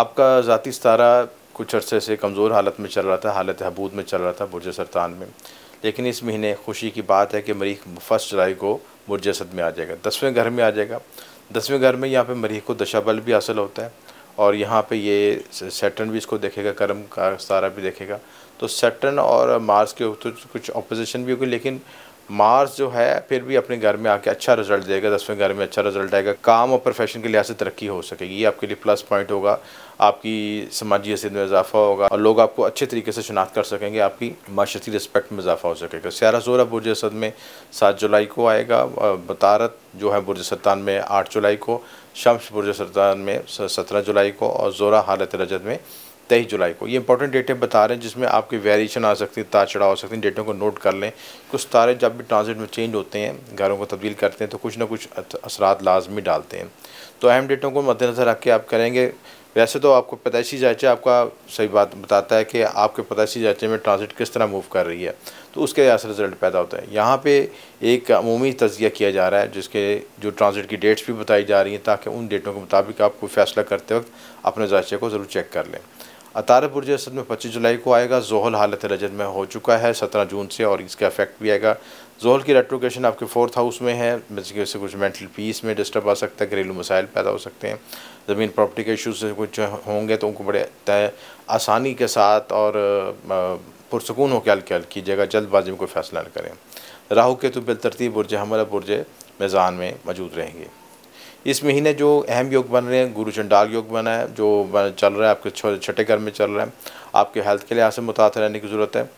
आपका ज़ाती सतारा कुछ अरसे से कमज़ोर हालत में चल रहा था हालत हबूद में चल रहा था बुरज सरतान में लेकिन इस महीने खुशी की बात है कि मरीख फर्स्ट जुलाई को बुरज सद में आ जाएगा दसवें घर में आ जाएगा दसवें घर में यहाँ पे मरीख को दशाबल भी हासिल होता है और यहाँ पे ये सेटन भी इसको देखेगा कर्म का सारा भी देखेगा तो सेटन और मार्स के तो कुछ अपोजिशन भी होगी लेकिन मार्स जो है फिर भी अपने घर में आके अच्छा रिजल्ट देगा दसवें घर में अच्छा रिजल्ट आएगा काम और प्रोफेशन के लिहाज से तरक्की हो सकेगी ये आपके लिए प्लस पॉइंट होगा आपकी समाजी हसीद में इजाफा होगा और लोग आपको अच्छे तरीके से शनाख्त कर सकेंगे आपकी माशरती रिस्पेक्ट में इजाफा हो सकेगा सियारा जोरा बुरज असद में सात जुलाई को आएगा बतारत जो है बुरज सत्तान में आठ जुलाई को शम्स बुरज सत्तान में सत्रह जुलाई को और जोरा हालत रजत में तेईस जुलाई को ये इंपॉर्टेंट डेटें बता रहे हैं जिसमें आपकी वेरिएशन आ सकती है तार चढ़ाव हो सकती है डेटों को नोट कर लें कुछ तारे जब भी ट्रांजिट में चेंज होते हैं घरों को तब्दील करते हैं तो कुछ ना कुछ असरात लाजमी डालते हैं तो अहम डेटों को मद्देनज़र रख के आप करेंगे वैसे तो आपको पैदाइशी जाँचे आपका सही बात बताता है कि आपके पैदाइशी जाँचे में ट्रांजिट किस तरह मूव कर रही है तो उसके लिहाज रिज़ल्ट पैदा होता है यहाँ पे एक अमूमी तजिया किया जा रहा है जिसके जो ट्रांजिट की डेट्स भी बताई जा रही हैं ताकि उन डेटों के मुताबिक आप कोई फ़ैसला करते वक्त अपने जाँचे को ज़रूर चेक कर लें अतार बुरज असद में पच्चीस जुलाई को आएगा जोहल हालत रजत में हो चुका है सत्रह जून से और इसका इफेक्ट भी आएगा जोहल की रेट्रोकेशन आपके फोर्थ हाउस में है जिसकी वजह से कुछ मेंटल पीस में डिस्टर्ब आ सकता है घरेलू मसाइल पैदा हो सकते हैं ज़मीन प्रॉपर्टी के इशूज़ कुछ होंगे तो उनको बड़े तय आसानी के साथ और पुरसकून होकर हल हल कीजिएगा जल्दबाजी में कोई फैसला न करें राहू केतु बिल तरतीब बुरज हमला बुरज मैज़ान में मौजूद रहेंगे इस महीने जो अहम योग बन रहे हैं गुरु चंडाल योग बना है जो चल रहा है आपके छठे घर में चल रहा है आपके हेल्थ के लिहाज से मुतासर रहने की ज़रूरत है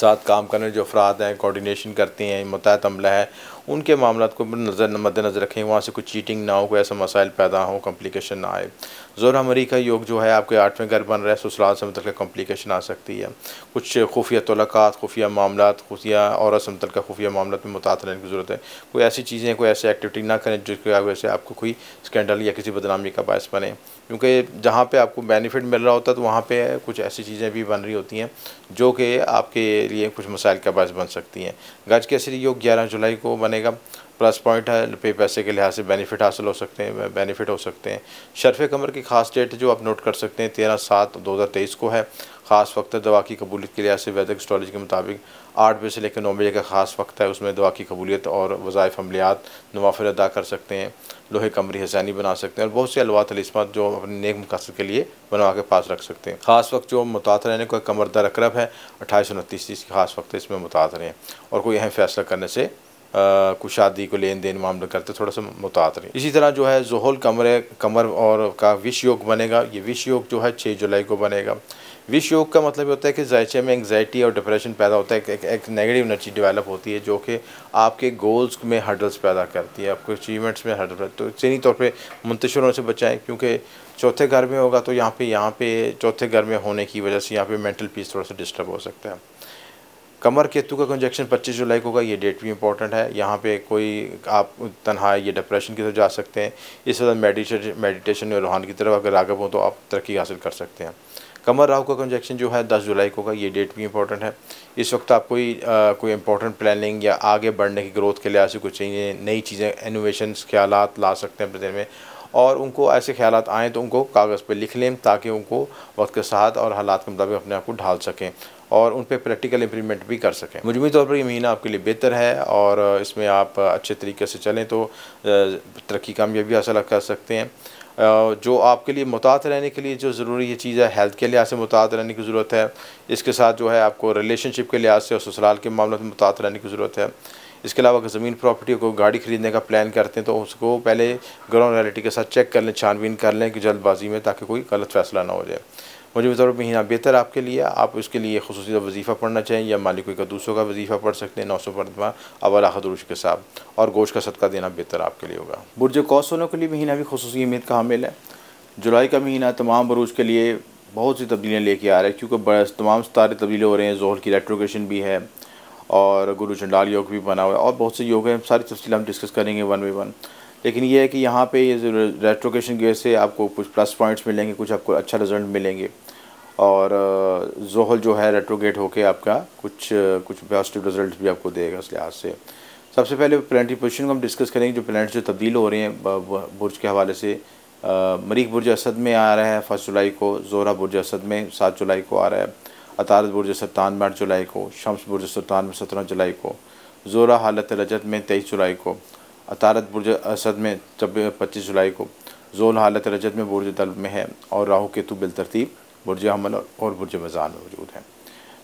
साथ काम करने जो अफराद हैं कोऑर्डिनेशन करते हैं मुतहत अमला है उनके मामला को नज़र मद्दनज़र रखें वहाँ से कुछ चीटिंग ना हो कोई ऐसा मसाइल पैदा हो कम्प्लिकेशन ना आए जोरामरी का योग जो है आपके आठवें घर बन रहा है ससुराल समतल का कॉम्प्लिकेशन आ सकती है कुछ खुफिया तलक़ात खुफिया मामला खुफिया और समतल का खुफिया मामला में मुतार रहने की ज़रूरत है कोई ऐसी चीज़ें कोई ऐसी एक्टिविटी ना करें जिसकी वजह से आपको कोई स्कैंडल या किसी बदनामी का बायस बने क्योंकि जहाँ पर आपको बेनिफिट मिल रहा होता है तो वहाँ पर कुछ ऐसी चीज़ें भी बन रही होती हैं जो कि आपके लिए कुछ मसाइल का बायस बन सकती हैं गज के असरी योग ग्यारह जुलाई को बनेगा प्लस पॉइंट है पे पैसे के लिहाज से बेनिफिट हासिल हो सकते हैं बेनिफिट हो सकते हैं शरफ़ कमर की ख़ास डेट जो आप नोट कर सकते हैं तेरह सात दो हज़ार तेईस को है ख़ास वक्त है दवा की कबूलियत के लिहाज से वैदिक एस्ट्रॉलॉजी के मुताबिक आठ बजे से लेकर नौ बजे का ख़ास वक्त है उसमें दवा की कबूलियत और वज़ाइफ अमलियात नवाफिर अदा कर सकते हैं लोहे कमरी हसैनी बना सकते हैं और बहुत से अलवा तलिस्मत जो अपने नेक मकसद के लिए बनवा के पास रख सकते हैं ख़ास वक्त जो मुतात रहने को कमरदर अकरब है अट्ठाईस उनतीस के ख़ास वक्त इसमें मुतात रहें और कोई अहम फैसला करने से कुशादी को लेन देन मामला करते थोड़ा सा मुतात रहे इसी तरह जो है जहल कमरे कमर और का विश योग बनेगा ये विश योग जो है छः जुलाई को बनेगा विश योग का मतलब ये होता है कि जायचे में एंगजाइटी और डिप्रेशन पैदा होता है एक, एक, नेगेटिव एनर्जी डेवलप होती है जो कि आपके गोल्स में हर्डल्स पैदा करती है आपके अचीवमेंट्स में हर्डल तो चीनी तौर पर मुंतशर होने से बचाएँ क्योंकि चौथे घर में होगा तो यहाँ पे यहाँ पे चौथे घर में होने की वजह से यहाँ पे मेंटल पीस थोड़ा सा डिस्टर्ब हो सकता है कमर केतु का कंजक्शन 25 जुलाई को होगा ये डेट भी इंपॉर्टेंट है यहाँ पे कोई आप तनहा या डिप्रेशन की तरफ जा सकते हैं इस वजह मेडिटेशन मेडिटेशन और रूहान की तरफ अगर रागब हो तो आप तरक्की हासिल कर सकते हैं कमर राहु का कंजक्शन जो है 10 जुलाई को होगा ये डेट भी इंपॉर्टेंट है इस वक्त आप कोई आ, कोई इंपॉर्टेंट प्लानिंग या आगे बढ़ने की ग्रोथ के लिहाज से कुछ चीज़ें नई चीज़ें इनोवेशन ख्याल ला सकते हैं अपने दिन में और उनको ऐसे ख्याल आएँ तो उनको कागज़ पर लिख लें ताकि उनको वक्त के साथ और हालात के मुताबिक अपने आप को ढाल सकें और उन पर प्रैक्टिकल इम्प्लीमेंट भी कर सकें मजमू तौर पर ये महीना आपके लिए बेहतर है और इसमें आप अच्छे तरीके से चलें तो तरक्की कामयाबी हासिल कर सकते हैं जो आपके लिए मुताद रहने के लिए जो ज़रूरी ये चीज़ है हेल्थ के लिहाज से मुताद रहने की ज़रूरत है इसके साथ जो है आपको रिलेशनशिप के लिहाज से और ससुराल के मामले में मुताद रहने की ज़रूरत है इसके अलावा अगर ज़मीन प्रॉपर्टी को गाड़ी खरीदने का प्लान करते हैं तो उसको पहले ग्राउंड रियलिटी के साथ चेक कर लें छानबीन कर लें कि जल्दबाजी में ताकि कोई गलत फैसला ना हो जाए मुझे तौर पर महीना बेहतर आपके लिए आप उसके लिए खसूस वजीफ़ा पढ़ना चाहिए या मालिक का दूसरों का वजीफ़ा पढ़ सकते हैं नौ सौ परतबा अवल खदरुश के साथ और गोश का सदका देना बेहतर आपके लिए होगा बुरज कौसलों के लिए महीना भी खसूस अहमियत का हामिल है जुलाई का महीना तमाम बरूज के लिए बहुत सी तब्दीलियाँ लेके आ रहा है क्योंकि तमाम सारे तब्दीले हो रहे हैं जोहल की रेट्रोगेशन भी है और गुरु चंडाल योग भी बना हुआ है और बहुत से योग हैं सारी तफसी हम डिस्कस करेंगे वन बाई वन लेकिन ये है कि यहाँ पे ये रेट्रोकेशन गियर से आपको कुछ प्लस पॉइंट्स मिलेंगे कुछ आपको अच्छा रिजल्ट मिलेंगे और जोहल जो है रेट्रोगेट होके आपका कुछ कुछ पॉजिटिव रिजल्ट भी आपको देगा इस लिहाज से सबसे पहले प्लानटरी पोजिशन को हम डिस्कस करेंगे जो प्लानट जो तब्दील हो रहे हैं बुर्ज के हवाले से मरीख बुर्ज असद में आ रहा है फर्स्ट जुलाई को जोहरा बुर्ज असद में सात जुलाई को आ रहा है अतारत बुर्ज सत्तान में आठ जुलाई को शम्स बुर्ज सत्तान में सत्रह जुलाई को जोरा हालत रजत में तेईस जुलाई को अतारत बुर्ज असद में जब पच्चीस जुलाई को जोल हालत रजत में बुर्ज तलब में है और राहु केतु बिलतरतीब बुरज हमल और बुरज मजान में मौजूद हैं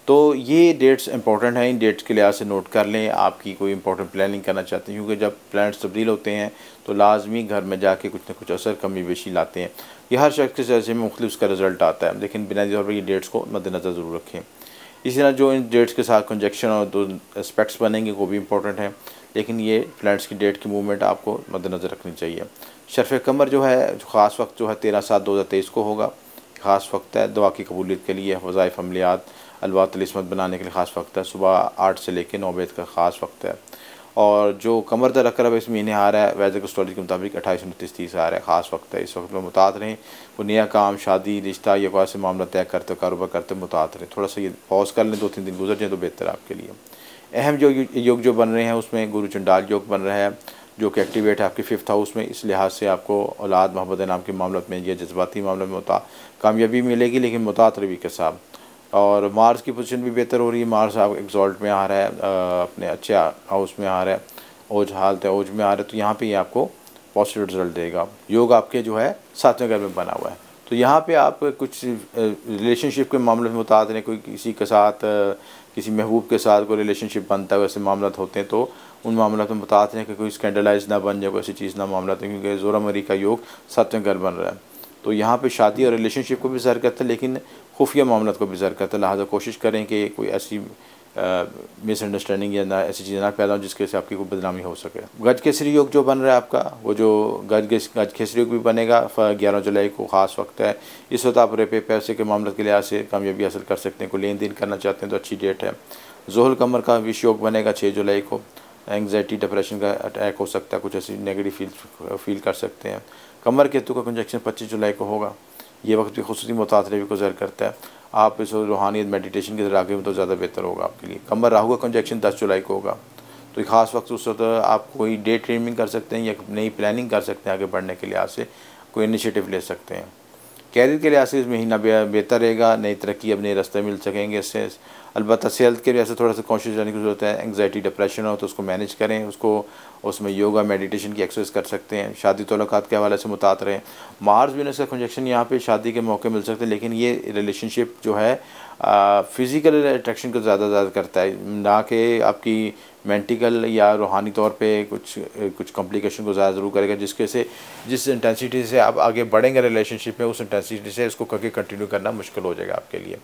तो ये डेट्स इंपॉर्टेंट हैं इन डेट्स के लिहाज से नोट कर लें आपकी कोई इंपॉर्टेंट प्लानिंग करना चाहते हैं क्योंकि जब प्लान्स तब्दील होते हैं तो लाजमी घर में जाके कुछ ना कुछ असर कमी बेशी लाते हैं ये हर शख्स के जैसे में मुख्तु उसका रिजल्ट आता है लेकिन बिना तौर पर ये डेट्स को मद्दनज़र ज़रूर रखें इसी तरह जो इन डेट्स के साथ कंजक्शन और दो एस्पेक्ट्स बनेंगे वो भी इंपॉर्टेंट हैं लेकिन ये प्लैनेट्स की डेट की मूवमेंट आपको मद्दनज़र रखनी चाहिए शरफ़ कमर जो है ख़ास वक्त जो है तेरह सात दो हज़ार तेईस को होगा ख़ास वक्त है दवा की कबूलियत के लिए वज़ाइफ अमलियात अलवातलस्मत बनाने के लिए ख़ास वक्त है सुबह आठ से लेकर नौ बजे तक ख़ास वक्त है और जो कमर दर अकरब इस महीने आ रहा है वैदिक स्टोरी के मुताबिक अट्ठाईस उनतीस तीस आ रहा है ख़ास वक्त है इस वक्त में मुतात रहें वो नया काम शादी रिश्ता या कोई ऐसे मामला तय करते कारोबार करते मुतात रहें थोड़ा सा ये पॉज कर लें दो तीन दिन गुजर जाए तो बेहतर आपके लिए अहम जो योग जो बन रहे हैं उसमें गुरु चंडाल योग बन रहा है जो कि एक्टिवेट है आपके फिफ्थ हाउस में इस लिहाज से आपको औलाद मोहब्बत नाम के मामलों में या जज्बाती मामले में होता कामयाबी मिलेगी लेकिन मुतात रवी के साथ और मार्स की पोजीशन भी बेहतर हो रही है मार्स आप एग्जॉल्ट में आ रहा है अपने अच्छे हाउस में आ रहा है ओज हालत है ओज में आ रहा है तो यहाँ पर ये आपको पॉजिटिव रिजल्ट देगा योग आपके जो है सातवें घर में बना हुआ है तो यहाँ पे आप कुछ रिलेशनशिप के मामले में मुताद हैं कोई किसी के साथ किसी महबूब के साथ कोई रिलेशनशिप बनता है वैसे मामला तो होते हैं तो उन मामला में बताते हैं कि कोई स्कैंडलाइज ना बन जाए कोई ऐसी चीज़ ना मामला तो, क्योंकि जोरा मरी का योग सातवें घर बन रहा है तो यहाँ पे शादी और रिलेशनशिप को भी ज़र करता है लेकिन खुफिया मामला को भी ज़र करता है लिहाजा कोशिश करें कि कोई ऐसी मिसअंडरस्टैंडिंग या ना ऐसी चीज़ें ना पैदा हो जिसके से आपकी कोई बदनामी हो सके गज केसरी योग जो बन रहा है आपका वो जो गज गज केसरी योग भी बनेगा ग्यारह जुलाई को ख़ास वक्त है इस वक्त आप रेपे पैसे के मामले के लिहाज से कामयाबी हासिल कर सकते हैं कोई लेन देन करना चाहते हैं तो अच्छी डेट है जोहल कमर का विश योग बनेगा छः जुलाई को एंगजाइटी डिप्रेशन का अटैक हो सकता है कुछ ऐसी नेगेटिव फील फील कर सकते हैं कमर केतु का कंजक्शन पच्चीस जुलाई को होगा ये वक्त भी खसूस मुतासरे भी को करता है आप इस रूहानियत मेडिटेशन की तरह आगे में तो ज़्यादा बेहतर होगा आपके लिए कमर राहु का कंजक्शन दस जुलाई को होगा तो ख़ास वक्त उस वक्त आप कोई डे ट्रेनिंग कर सकते हैं या नई प्लानिंग कर सकते हैं आगे बढ़ने के लिहाज से कोई इनिशिएटिव ले सकते हैं कैरियर के लिहाज से इस महीना बेहतर रहेगा नई तरक्की अब नए रास्ते मिल सकेंगे इससे अलबत्त सेहत के लिहाज से थोड़ा सा कॉन्शियस रहने की जरूरत है एंगजाइटी डिप्रेशन हो तो उसको मैनेज करें उसको उसमें योगा मेडिटेशन की एक्सरसाइज कर सकते हैं शादी तोलक़ात के हवाले से मुतात रहें मार्स भी का कंजक्शन यहाँ पे शादी के मौके मिल सकते हैं लेकिन ये रिलेशनशिप जो है फ़िज़िकल अट्रैक्शन को ज़्यादा ज़्यादा करता है ना कि आपकी मेंटिकल या रूहानी तौर पे कुछ कुछ कॉम्प्लिकेशन को ज़्यादा ज़रूर करेगा जिसके से जिस इंटेंसिटी से आप आगे बढ़ेंगे रिलेशनशिप में उस इंटेंसिटी से इसको करके कंटिन्यू करना मुश्किल हो जाएगा आपके लिए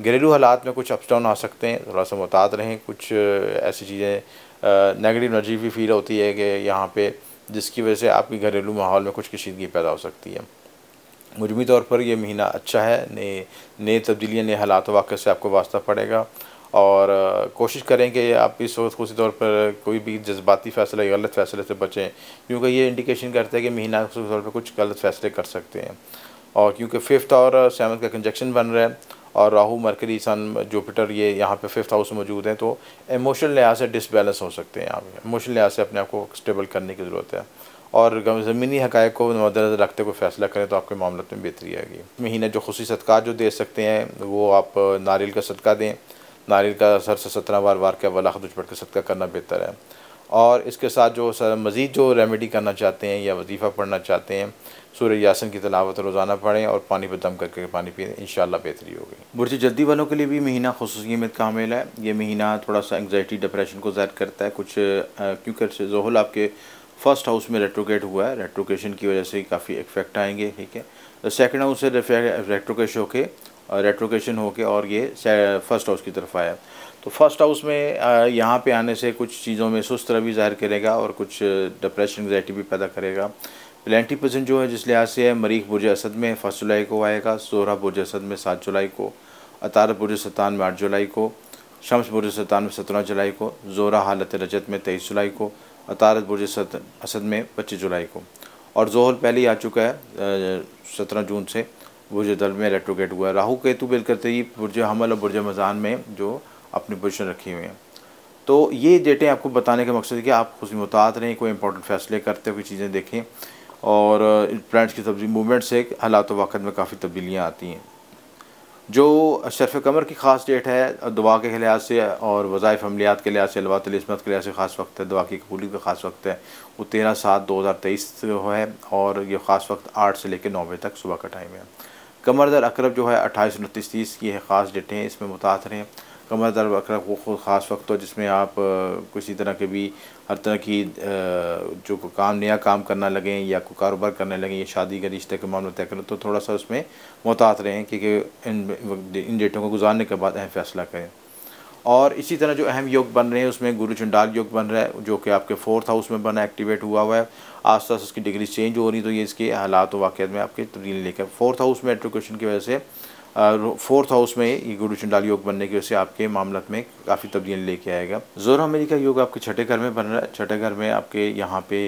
घरेलू हालात में कुछ अप्स डाउन आ सकते हैं थोड़ा सा मुतात रहें कुछ ऐसी चीज़ें नेगेटिव एनर्जी भी फील होती है कि यहाँ पे जिसकी वजह से आपके घरेलू माहौल में कुछ कशीदगी पैदा हो सकती है मजमू तौर पर यह महीना अच्छा है नए नए तब्दीलियाँ नए हालात वाक़ से आपको वास्ता पड़ेगा और कोशिश करें कि आप इस वक्त खुशी तौर पर कोई भी जज्बाती फ़ैसला या गलत फ़ैसले से बचें क्योंकि ये इंडिकेशन करता है कि महीना खुशी तौर पर कुछ गलत फ़ैसले कर सकते हैं और क्योंकि फिफ्थ और सेवन्थ का कंजक्शन बन रहा है और राहु मरकरी सन जुपिटर ये यहाँ पे फिफ्थ हाउस मौजूद हैं तो इमोशनल लिहाज से डिसबैलेंस हो सकते हैं यहाँ पे इमोशनल लिहाज से अपने आप को स्टेबल करने की ज़रूरत है और ज़मीनी हक़ को मद्दनज़र रखते हुए फैसला करें तो आपके मामलों में बेहतरी आएगी महीने जो खुशी सदका जो दे सकते हैं वो आप नारियल का सदका दें नारियल का सर से सत्रह बार वार के वाला दुजपट का सदका करना बेहतर है और इसके साथ जो सर मज़ीद जो रेमेडी करना चाहते हैं या वजीफ़ा पढ़ना चाहते हैं सूर्य यासन की तलावत रोज़ाना पढ़ें और पानी पर दम करके पानी पिए इन बेहतरी होगी बुरज जल्दी वालों के लिए भी महीना खसूसियत का हामिल है ये महीना थोड़ा सा एंगजाइटी डिप्रेशन को ज़ाहिर करता है कुछ क्योंकि जहल आपके फर्स्ट हाउस में रेट्रोकेट हुआ है रेट्रोकेशन की वजह से काफ़ी इफेक्ट आएंगे ठीक है सेकेंड हाउस से रेट्रोकेश होके रेट्रोकेशन होके और ये फर्स्ट हाउस की तरफ आया तो फर्स्ट हाउस में यहाँ पे आने से कुछ चीज़ों में सुस्त रवि जाहिर करेगा और कुछ डिप्रेशन एंगजाइटी भी पैदा करेगा प्लेंटी परसेंट जो है जिस लिहाज से है मरीख बुरज असद में फर्स्ट जुलाई को आएगा सोहरा बुरज असद में सात जुलाई को अतार बुरज सतान में आठ जुलाई को शम्स बुरज सतान में सत्रह जुलाई को जोरा हालत रजत में तेईस जुलाई को अतारत बुरज असद में पच्चीस जुलाई को और जोहल पहले ही आ चुका है सत्रह जून से बुरज दल में रेट्रोगेट हुआ है राहू केतु बिलकर ही बुरज हमल और बुरज मजान में जो अपनी पोजिशन रखी हुई हैं तो ये डेटें आपको बताने का मकसद है कि आप खुशी मुताद रहें कोई इंपॉर्टेंट फैसले करते हुए चीज़ें देखें और प्लान्स uh, की सब्जी मूवमेंट से हालात वक़्त में काफ़ी तब्दीलियाँ आती हैं जो शरफ़ कमर की ख़ास डेट है दवा के लिहाज से और वज़ाइफ अमलियात के लिहाज से अलवातलस्मत के लिहाज से ख़ास वक्त है दवा की कबूली का ख़ास वक्त है वो तेरह सात दो हज़ार तेईस है और ये ख़ास वक्त आठ से लेकर नौ बजे तक सुबह का टाइम है कमर दर अकरब जो है अट्ठाईस उनतीस तीस की है ख़ास डेटें इसमें मुतासर हैं कमर दर अकरब वो खुद ख़ास वक्त हो जिसमें आप uh, किसी तरह के भी हर तरह की जो को काम नया काम करना लगें या कोई कारोबार करने लगें या शादी का रिश्ते का मामला तय करें तो थोड़ा सा उसमें मोहतात रहें क्योंकि इन इन डेटों को गुजारने के बाद अहम फैसला करें और इसी तरह जो अहम योग बन रहे हैं उसमें गुरु चंडाल योग बन रहा है जो कि आपके फोर्थ हाउस में बना एक्टिवेट हुआ हुआ है आस्ते आस्ते उसकी डिग्री चेंज हो रही तो ये इसके हालात वाक़ में आपके तब्दीली लेकर फोर्थ हाउस में एट्रोकेशन की वजह से फोर्थ हाउस में ये गुरु चंडाल योग बनने की वजह से आपके मामला में काफ़ी तब्दीली लेके आएगा जोर अमेरिका योग आपके छठे घर में बन रहा है छठे घर में आपके यहाँ पे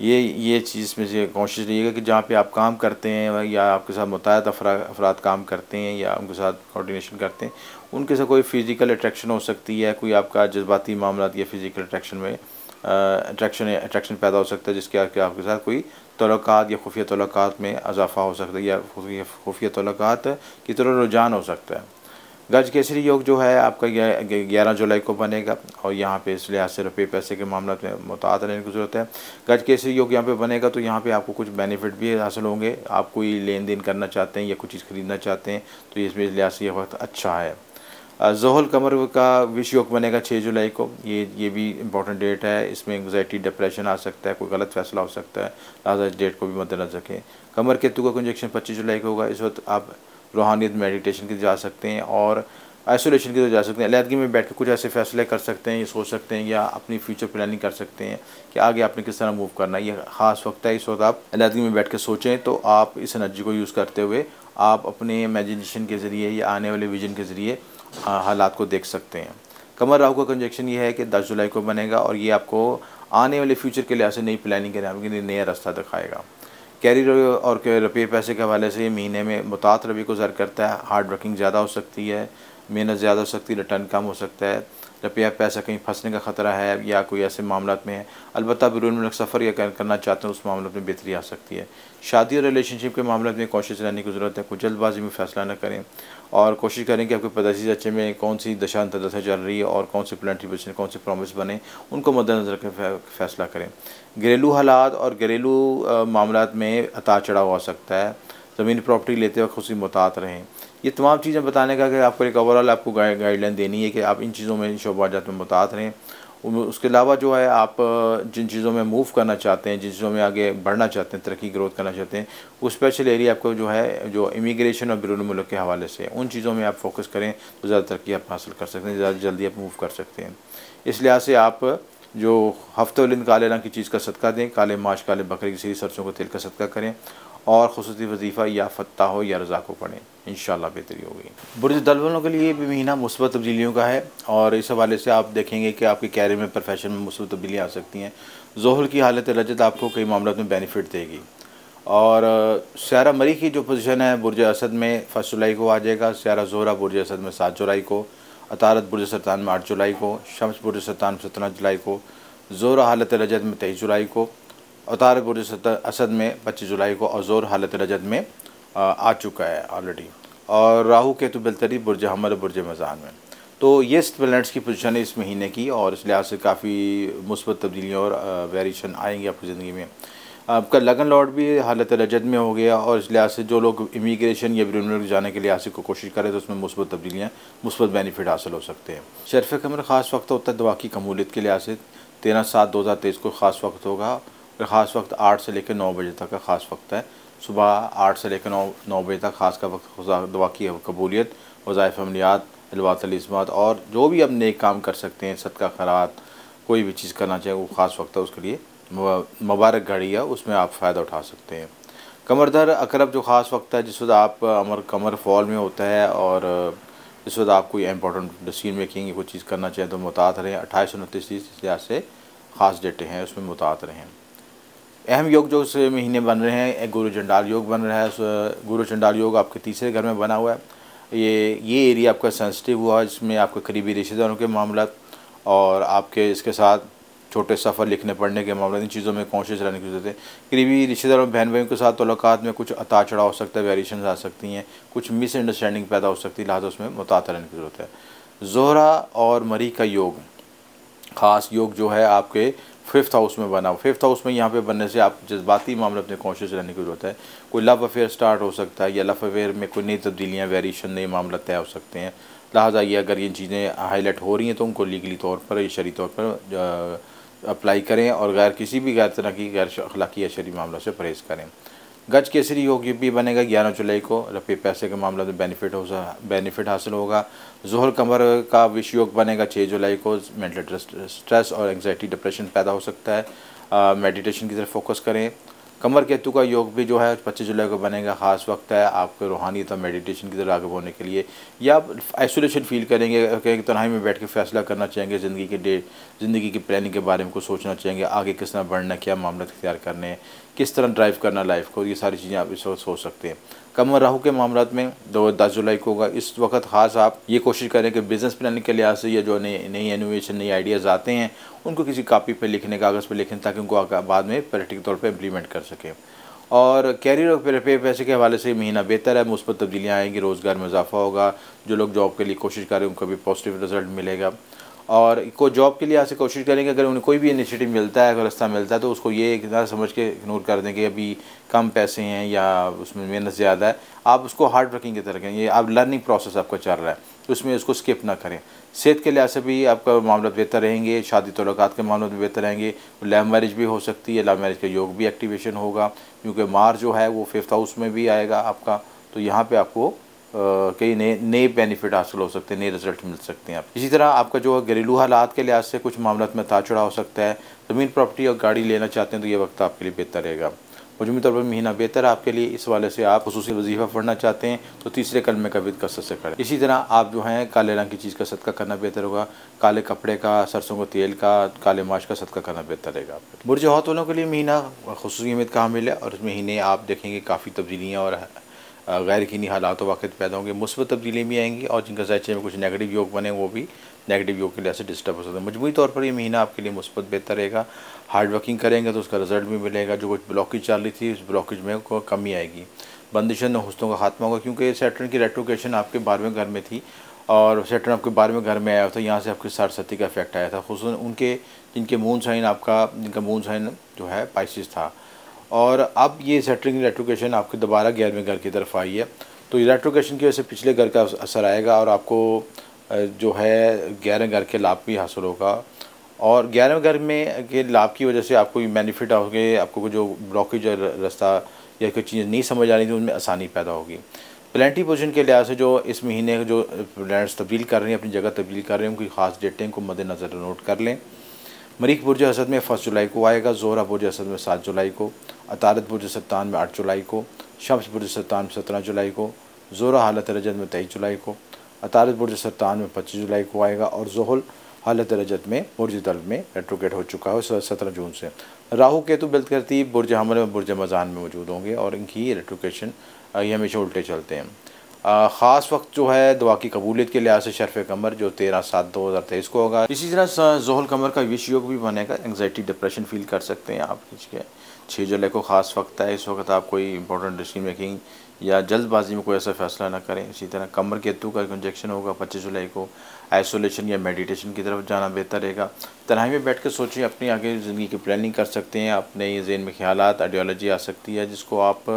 ये ये चीज़ में से कोशिश रहिएगा कि जहाँ पे आप काम करते हैं या आपके साथ मुतहद अफरा अफराद काम करते हैं या उनके साथ कोऑर्डिनेशन करते हैं उनके साथ कोई फिज़िकल अट्रैक्शन हो सकती है कोई आपका जज्बाती मामला या फिज़िकल अट्रैक्शन में अट्रैक्शन अट्रैक्शन पैदा हो सकता है जिसके आपके आपके साथ कोई तलक़ात या खुफिया तलक़ात में अजाफा हो सकता है या खुफिया तलक़ात की तरह रुझान हो सकता है गज केसरी योग जो है आपका ग्यारह जुलाई को बनेगा और यहाँ पे इस लिहाज से रुपये पैसे के मामला में मुतात रहने की ज़रूरत है गज केसरी योग यहाँ पे बनेगा तो यहाँ पे आपको कुछ बेनिफिट भी हासिल होंगे आप कोई लेन देन करना चाहते हैं या कुछ चीज़ खरीदना चाहते हैं तो इसमें इस लिहाज से यह वक्त अच्छा है जहल कमर का विश योग बनेगा छः जुलाई को ये ये भी इंपॉर्टेंट डेट है इसमें एंगजाइटी डिप्रेशन आ सकता है कोई गलत फैसला हो सकता है लिहाजा इस डेट को भी मद्देनजर रखें कमर केतु का कंजेक्शन पच्चीस जुलाई को होगा इस वक्त आप रूहानियत मेडिटेशन की जा सकते हैं और आइसोलेशन की तो जा सकते हैं अलहदगी में बैठ कर कुछ ऐसे फैसले कर सकते हैं ये सोच सकते हैं या अपनी फ्यूचर प्लानिंग कर सकते हैं कि आगे आपने किस तरह मूव करना है ये ख़ास वक्त है इस वक्त आप अलहदगी में बैठ कर सोचें तो आप इस एनर्जी को यूज़ करते हुए आप अपने इमेजिनेशन के ज़रिए या आने वाले विजन के ज़रिए हालात को देख सकते हैं कमर राहु का कंजेक्शन ये है कि 10 जुलाई को बनेगा और ये आपको आने वाले फ्यूचर के लिहाज से नई प्लानिंग के लिए नया रास्ता दिखाएगा कैरी और रुपये पैसे के हवाले से ये महीने में मुतात रवि को जर करता है हार्ड वर्किंग ज़्यादा हो सकती है मेहनत ज़्यादा हो सकती है रिटर्न कम हो सकता है रुपया पैसा कहीं फंसने का खतरा है या कोई ऐसे मामला में है अलबत्त बिरून मुल्क सफ़र या करना चाहते हैं उस मामले में बेहतरी आ सकती है शादी और रिलेशनशिप के मामले में कोशिश रहने की ज़रूरत है कोई जल्दबाजी में फैसला न करें और कोशिश करें कि आपके पैदाशी जाचे में कौन सी दशा दशा चल रही है और कौन सी प्लान रिपोजिशन कौन से प्रॉमिस बने उनको मद्दनजर रखें फैसला करें घरेलू हालात और घरेलू मामला में अतार चढ़ाव हो सकता है ज़मीन प्रॉपर्टी लेते वक्त खुशी मुतात रहें ये तमाम चीज़ें बताने का कि आपको एक ओवरऑल आपको गाइडलाइन देनी है कि आप इन चीज़ों में शोबा जात में मुतात रहें उसके अलावा जो है आप जिन चीज़ों में मूव करना चाहते हैं जिन चीज़ों में आगे बढ़ना चाहते हैं तरक्की ग्रोथ करना चाहते हैं वो स्पेशल एरिया आपको जो है जो इमिग्रेशन और बिरून मुल्क के हवाले से उन चीज़ों में आप फोकस करें तो ज़्यादा तरक्की आप हासिल कर सकते हैं ज़्यादा जल्दी आप मूव कर सकते हैं इस लिहाज से आप जो हफ्तों दिन काले रंग की चीज़ का सदका दें काले माश काले बकरे की सीरी सरसों को तेल का सदका करें और खसूसी वजीफ़ा या फत्ता हो या रज़ा को पढ़ें इन बेहतरी होगी बुरज दलवलों के लिए भी महीना मुस्बत तब्दीलियों का है और इस हवाले से आप देखेंगे कि आपके कैरियर में प्रोफेशन में मुस्बत तब्दीलियाँ आ सकती हैं जोहल की हालत रजत आपको कई मामलों में बेनिफिट देगी और सारा मरी की जो पोजीशन है बुरज असद में फर्स्ट जुलाई को आ जाएगा सारा जोहरा बुरज असद में सात जुलाई को अतारत बुरज सरतान में आठ जुलाई को शम्स बुरज सरतान में सत्रह जुलाई को जोरा हालत रजत में तेईस जुलाई को उतार गुरसत असद में 25 जुलाई को अजोर हालत रजत में आ चुका है ऑलरेडी और राहु केतु बिलतरी बुरज हमर बुरज मजान में तो ये प्लैनेट्स की पोजीशन है इस महीने की और इस लिहाज से काफ़ी मुस्बत तब्दीलियाँ और वेरिएशन आएंगी आपकी ज़िंदगी में आपका लगन लॉर्ड भी हालत रजत में हो गया और इस लिहाज से जो लोग इमिग्रेशन या ब्रिमिनल जाने के लिहाज से को कोशिश करें तो उसमें मुस्बत तब्दीलियाँ मुस्बत बेनिफिट हासिल हो सकते हैं शरफ़ कमर ख़ास वक्त होता है दवा की कमूलियत के लिहाज से तेरह सात दो हज़ार तेईस को ख़ास वक्त होगा ख़ास वक्त आठ से लेकर नौ बजे तक का ख़ास वक्त है सुबह आठ से लेकर नौ नौ बजे तक खास का वक्त दवा की कबूलियत वज़ायफ़ अमलियात अलवातलस्मत और जो भी आप नए काम कर सकते हैं सदका खरात कोई भी चीज़ करना चाहे वो ख़ास वक्त है उसके लिए मुबारक घड़ी है उसमें आप फ़ायदा उठा सकते हैं कमर दर अकरब जो ख़ास वक्त है जिस वक्त आप अमर कमर फॉल में होता है और जिस वक्त आप कोई इंपॉर्टेंट डिसीजन मेकिंग कोई चीज़ करना चाहें तो मुतात रहें अट्ठाईस उनतीस तीस से ख़ास डेटें हैं उसमें मुतात रहें अहम योग जो इस महीने बन रहे हैं गुरु चंडाल योग बन रहा है गुरु चंडाल योग आपके तीसरे घर में बना हुआ है ये ये एरिया आपका सेंसिटिव हुआ है इसमें आपके करीबी रिश्तेदारों के मामला और आपके इसके साथ छोटे सफ़र लिखने पढ़ने के मामले इन चीज़ों में कॉन्शियस रहने की जरूरत है करीबी रिश्तेदारों बहन भाइयों के साथ तलाक़ात में कुछ अता चढ़ा हो सकता है वेरिएशन आ सकती हैं कुछ मिसअंडरस्टैंडिंग पैदा हो सकती है लिहाजा उसमें मुतात रहने की ज़रूरत है जोहरा और मरी का योग ख़ास योग जो है आपके फिफ्थ हाउस में बना फिफ्थ हाउस में यहाँ पे बनने से आप जज्बाती मामले अपने कॉन्शियस रहने की ज़रूरत है कोई लव अफेयर स्टार्ट हो सकता है या लव अफेयर में कोई नई तब्दीलियाँ वेरिएशन नए मामला तय हो सकते हैं लिहाजा ये अगर ये चीज़ें हाईलाइट हो रही हैं तो उनको लीगली तौर पर या शरी तौर पर अप्लाई करें और गैर किसी भी गैर तरह की गैर अखलाकी या शरी मामलों से परहेज़ करें गज केसरी योग भी बनेगा ग्यारह जुलाई को रफी पैसे के मामले में बेनिफिट हो बेनिफिट हासिल होगा जहर कमर का विश योग बनेगा छः जुलाई को मेंटल स्ट्रेस और एंगजाइटी डिप्रेशन पैदा हो सकता है मेडिटेशन की तरफ फोकस करें कमर केतु का योग भी जो है 25 जुलाई को बनेगा ख़ास वक्त है आपके रूहानी तो मेडिटेशन की तरह आगे होने के लिए या आप आइसोलेशन फील करेंगे कहेंगे तनहाई में बैठ के फैसला करना चाहेंगे ज़िंदगी के डे ज़िंदगी की प्लानिंग के बारे में कुछ सोचना चाहेंगे आगे किस तरह बढ़ना क्या मामला अख्तियार करने किस तरह ड्राइव करना लाइफ को ये सारी चीज़ें आप इस वक्त सोच सकते हैं कमर राहू के मामला में दो दस जुलाई को होगा इस वक्त खास आप ये कोशिश करें कि बिज़नेस प्लानिंग के लिहाज से या जो नई नई इनोवेशन नई आइडियाज़ आते हैं उनको किसी कापी पर लिखने कागज़ पर लिखें ताकि उनको बाद में प्रैक्टिकल तौर पर इम्प्लीमेंट कर सकें और कैरियर और पे पैसे के हवाले से महीना बेहतर है मुस्बत तब्दीलियाँ आएंगी रोज़गार में इजाफा होगा जो लोग जॉब के लिए कोशिश करें उनका भी पॉजिटिव रिजल्ट मिलेगा और को जॉब के लिए आज से कोशिश करेंगे अगर उन्हें कोई भी इनिशिएटिव मिलता है अगर रास्ता मिलता है तो उसको ये इतना समझ के इग्नोर कर दें कि अभी कम पैसे हैं या उसमें मेहनत ज़्यादा है आप उसको हार्ड वर्किंग की तरह करें ये आप लर्निंग प्रोसेस आपका चल रहा है तो उसमें उसको स्किप ना करें सेहत के लिहाज से भी आपका मामला बेहतर रहेंगे शादी तोलक़ात के मामलों में बेहतर रहेंगे लव मैरिज भी हो सकती है लव मैरिज का योग भी एक्टिवेशन होगा क्योंकि मार जो है वो फिफ्थ हाउस में भी आएगा आपका तो यहाँ पर आपको कई नए नए बेनिफिट हासिल हो सकते हैं नए रिजल्ट मिल सकते हैं आप इसी तरह आपका जो है घरेलू हालात के लिहाज से कुछ मामला में उतार चढ़ाव हो सकता है ज़मीन प्रॉपर्टी और गाड़ी लेना चाहते हैं तो ये वक्त आपके लिए बेहतर रहेगा मजमू तौर पर महीना बेहतर आपके लिए इस वाले से आप खसूस वजीफा पढ़ना चाहते हैं तो तीसरे कल का कभी कसर से करें इसी तरह आप जो हैं काले रंग की चीज़ का सदका करना बेहतर होगा काले कपड़े का सरसों का तेल का काले माश का सदका करना बेहतर रहेगा आपके बुरजहत वालों के लिए महीना खसूस अहमियत कहाँ मिले और इस महीने आप देखेंगे काफ़ी तब्दीलियाँ और गैर यकीनी हालात वाक़ पैदा होंगे मुस्बत तब्दीलियाँ भी आएंगी और जिनका जायचे में कुछ नेगेटिव योग बने वो भी नेगेटिव योग के लिहाज से डिस्टर्ब हो सकते हैं मजमूरी तौर पर ये महीना आपके लिए मुस्बत बेहतर रहेगा हार्ड वर्किंग करेंगे तो उसका रिजल्ट भी मिलेगा जो कुछ ब्लॉकेज चल रही थी उस ब्लॉकेज में कमी आएगी बंदिशन हस्तों का खात्मा होगा क्योंकि सेटर्न की रेट्रोकेशन आपके बारहवें घर में थी और सेटर्न आपके बारहवें घर में आया था यहाँ से आपके सरस्वती का इफेक्ट आया था खूस उनके जिनके मून साइन आपका जिनका मून साइन जो है पाइसिस था और अब ये सेटरिंग इलेक्ट्रोकेशन आपके दोबारा ग्यारहवें घर की तरफ आई है तो इलेक्ट्रोकेशन की वजह से पिछले घर का असर आएगा और आपको जो है ग्यारह घर के लाभ भी हासिल होगा और ग्यारहवें घर में के लाभ की वजह से आपको बेनिफिट आओगे आपको जो ब्लॉकेज रास्ता या कोई चीज़ नहीं समझ आ रही थी उनमें आसानी पैदा होगी प्लेंटी पोजिशन के लिहाज से जो इस महीने जो प्लान्स तब्दील कर रहे हैं अपनी जगह तब्दील कर रहे हैं उनकी खास डेटें को मद्देनज़र नोट कर लें मरीक बुरज असद में फर्स्ट जुलाई को आएगा जोरा बुरज असद में सात जुलाई को अतारत बुरज सत्तान में आठ जुलाई को शम्स बुरज सत्तान में सत्रह जुलाई को जोरा हालत रजत में तेईस जुलाई को अतारत बुरज सत्तान में पच्चीस जुलाई को आएगा और जोहल हालत रजत में बुरज दल में एट्रोकेट हो चुका है सत्रह जून से राहु केतु बिल्त करती बुरज हमले में बुरज मजान में मौजूद होंगे और इनकी रेट्रोकेशन ये हमेशा उल्टे चलते हैं ख़ास वक्त जो है दवा की कबूलियत के लिहाज से शरफ कमर जो तेरह सात दो हज़ार तेईस को होगा इसी तरह जहल कमर का विश योग भी बनेगा एंगजाइटी डिप्रेशन फील कर सकते हैं आप इसके छः जुलाई को ख़ास वक्त है इस वक्त आप कोई इंपॉर्टेंट डिसीजन मेकिंग या जल्दबाजी में कोई ऐसा फैसला ना करें इसी तरह कमर के तू का इंजेक्शन होगा पच्चीस जुलाई को आइसोलेशन या मेडिटेशन की तरफ जाना बेहतर रहेगा तनाई में बैठ कर सोचें अपनी आगे ज़िंदगी की प्लानिंग कर सकते हैं अपने जेन में ख्याल आइडियोलॉजी आ सकती है जिसको आप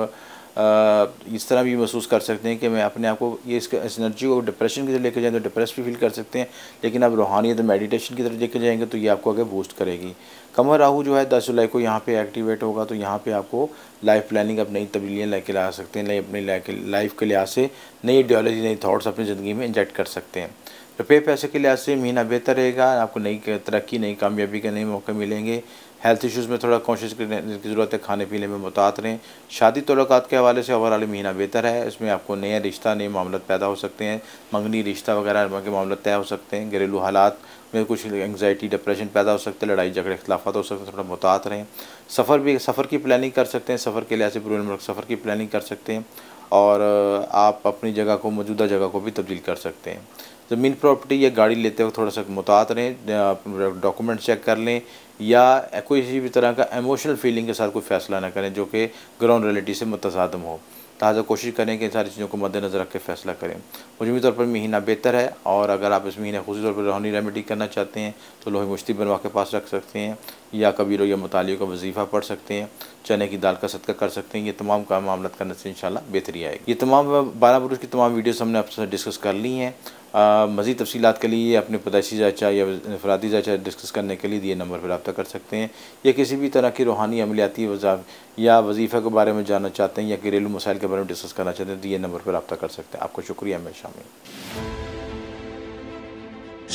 इस तरह भी महसूस कर सकते हैं कि मैं अपने आप को ये इस एनर्जी को डिप्रेशन की तरफ लेकर जाएँ तो डिप्रेस भी फील कर सकते हैं लेकिन आप रूहानियत मेडिटेशन की तरफ लेकर जाएंगे तो ये आपको आगे बूस्ट करेगी कमर राहू जो है दस जुलाई को यहाँ पे एक्टिवेट होगा तो यहाँ पे आपको लाइफ प्लानिंग अब नई तब्दीलियाँ लेके ला सकते हैं नई अपनी लाइफ के लिहाज से नई आइडियोलॉजी नई थाट्स अपनी ज़िंदगी में इंजेक्ट कर सकते हैं रुपये तो पैसे के लिहाज से महीना बेहतर रहेगा आपको नई तरक्की नई कामयाबी के नए मौके मिलेंगे हेल्थ इश्यूज़ में थोड़ा कॉन्शियस करने की ज़रूरत है खाने पीने में मुतात रहें शादी तोलक़ात के हवाले से ओवरऑल महीना बेहतर है इसमें आपको नया रिश्ता नए मामले पैदा हो सकते हैं मंगनी रिश्ता वगैरह के मामले तय हो सकते हैं घरेलू हालात में कुछ एंगजाइटी डिप्रेशन पैदा हो सकता है लड़ाई झगड़े अख्तलाफा हो सकते हैं थोड़ा मुतात रहें सफ़र भी सफ़र की प्लानिंग कर सकते हैं सफ़र के लिहाज से पूरे सफ़र की प्लानिंग कर सकते हैं और आप अपनी जगह को मौजूदा जगह को भी तब्दील कर सकते हैं ज़मीन प्रॉपर्टी या गाड़ी लेते वक्त थोड़ा सा मुतात रहें डॉक्यूमेंट चेक कर लें या कोई भी तरह का इमोशनल फीलिंग के साथ कोई फैसला ना करें जो कि ग्राउंड रियलिटी से मुतसादम हो लिहाजा कोशिश करें कि इन सारी चीज़ों को मद्देनज़र रख के फैसला करें मजमू तौर पर महीना बेहतर है और अगर आप इस महीने खुशी तौर पर रोहनी रेमेडी करना चाहते हैं तो लोहे मुश्ती बनवा के पास रख सकते हैं या कबीर या मताली का वजीफ़ा पढ़ सकते हैं चने की दाल का सदका कर सकते हैं ये तमाम काम मामला करने से इन बेहतरी आएगी ये तमाम बारह बरूज की तमाम वीडियोज़ हमने आपसे डिस्कस कर ली हैं मज़ीद तफसीत के लिए अपने पदाशी जायचा या इनफरादी जाचा डिस्कस करने के लिए दिए नंबर पर रबा कर सकते हैं या किसी भी तरह की रूहानी अमलियाती या वजीफ़ा के बारे में जानना चाहते हैं या घरेलू मसाइल के बारे में डिस्कस करना चाहते हैं दिए नंबर पर रबा कर सकते हैं आपको शुक्रिया मैं शामिल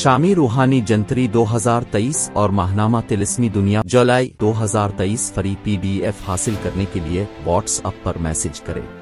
शामी रूहानी जंतरी 2023 और माहनामा तिलस्मी दुनिया जुलाई 2023 फ्री पीडीएफ हासिल करने के लिए व्हाट्सएप पर मैसेज करें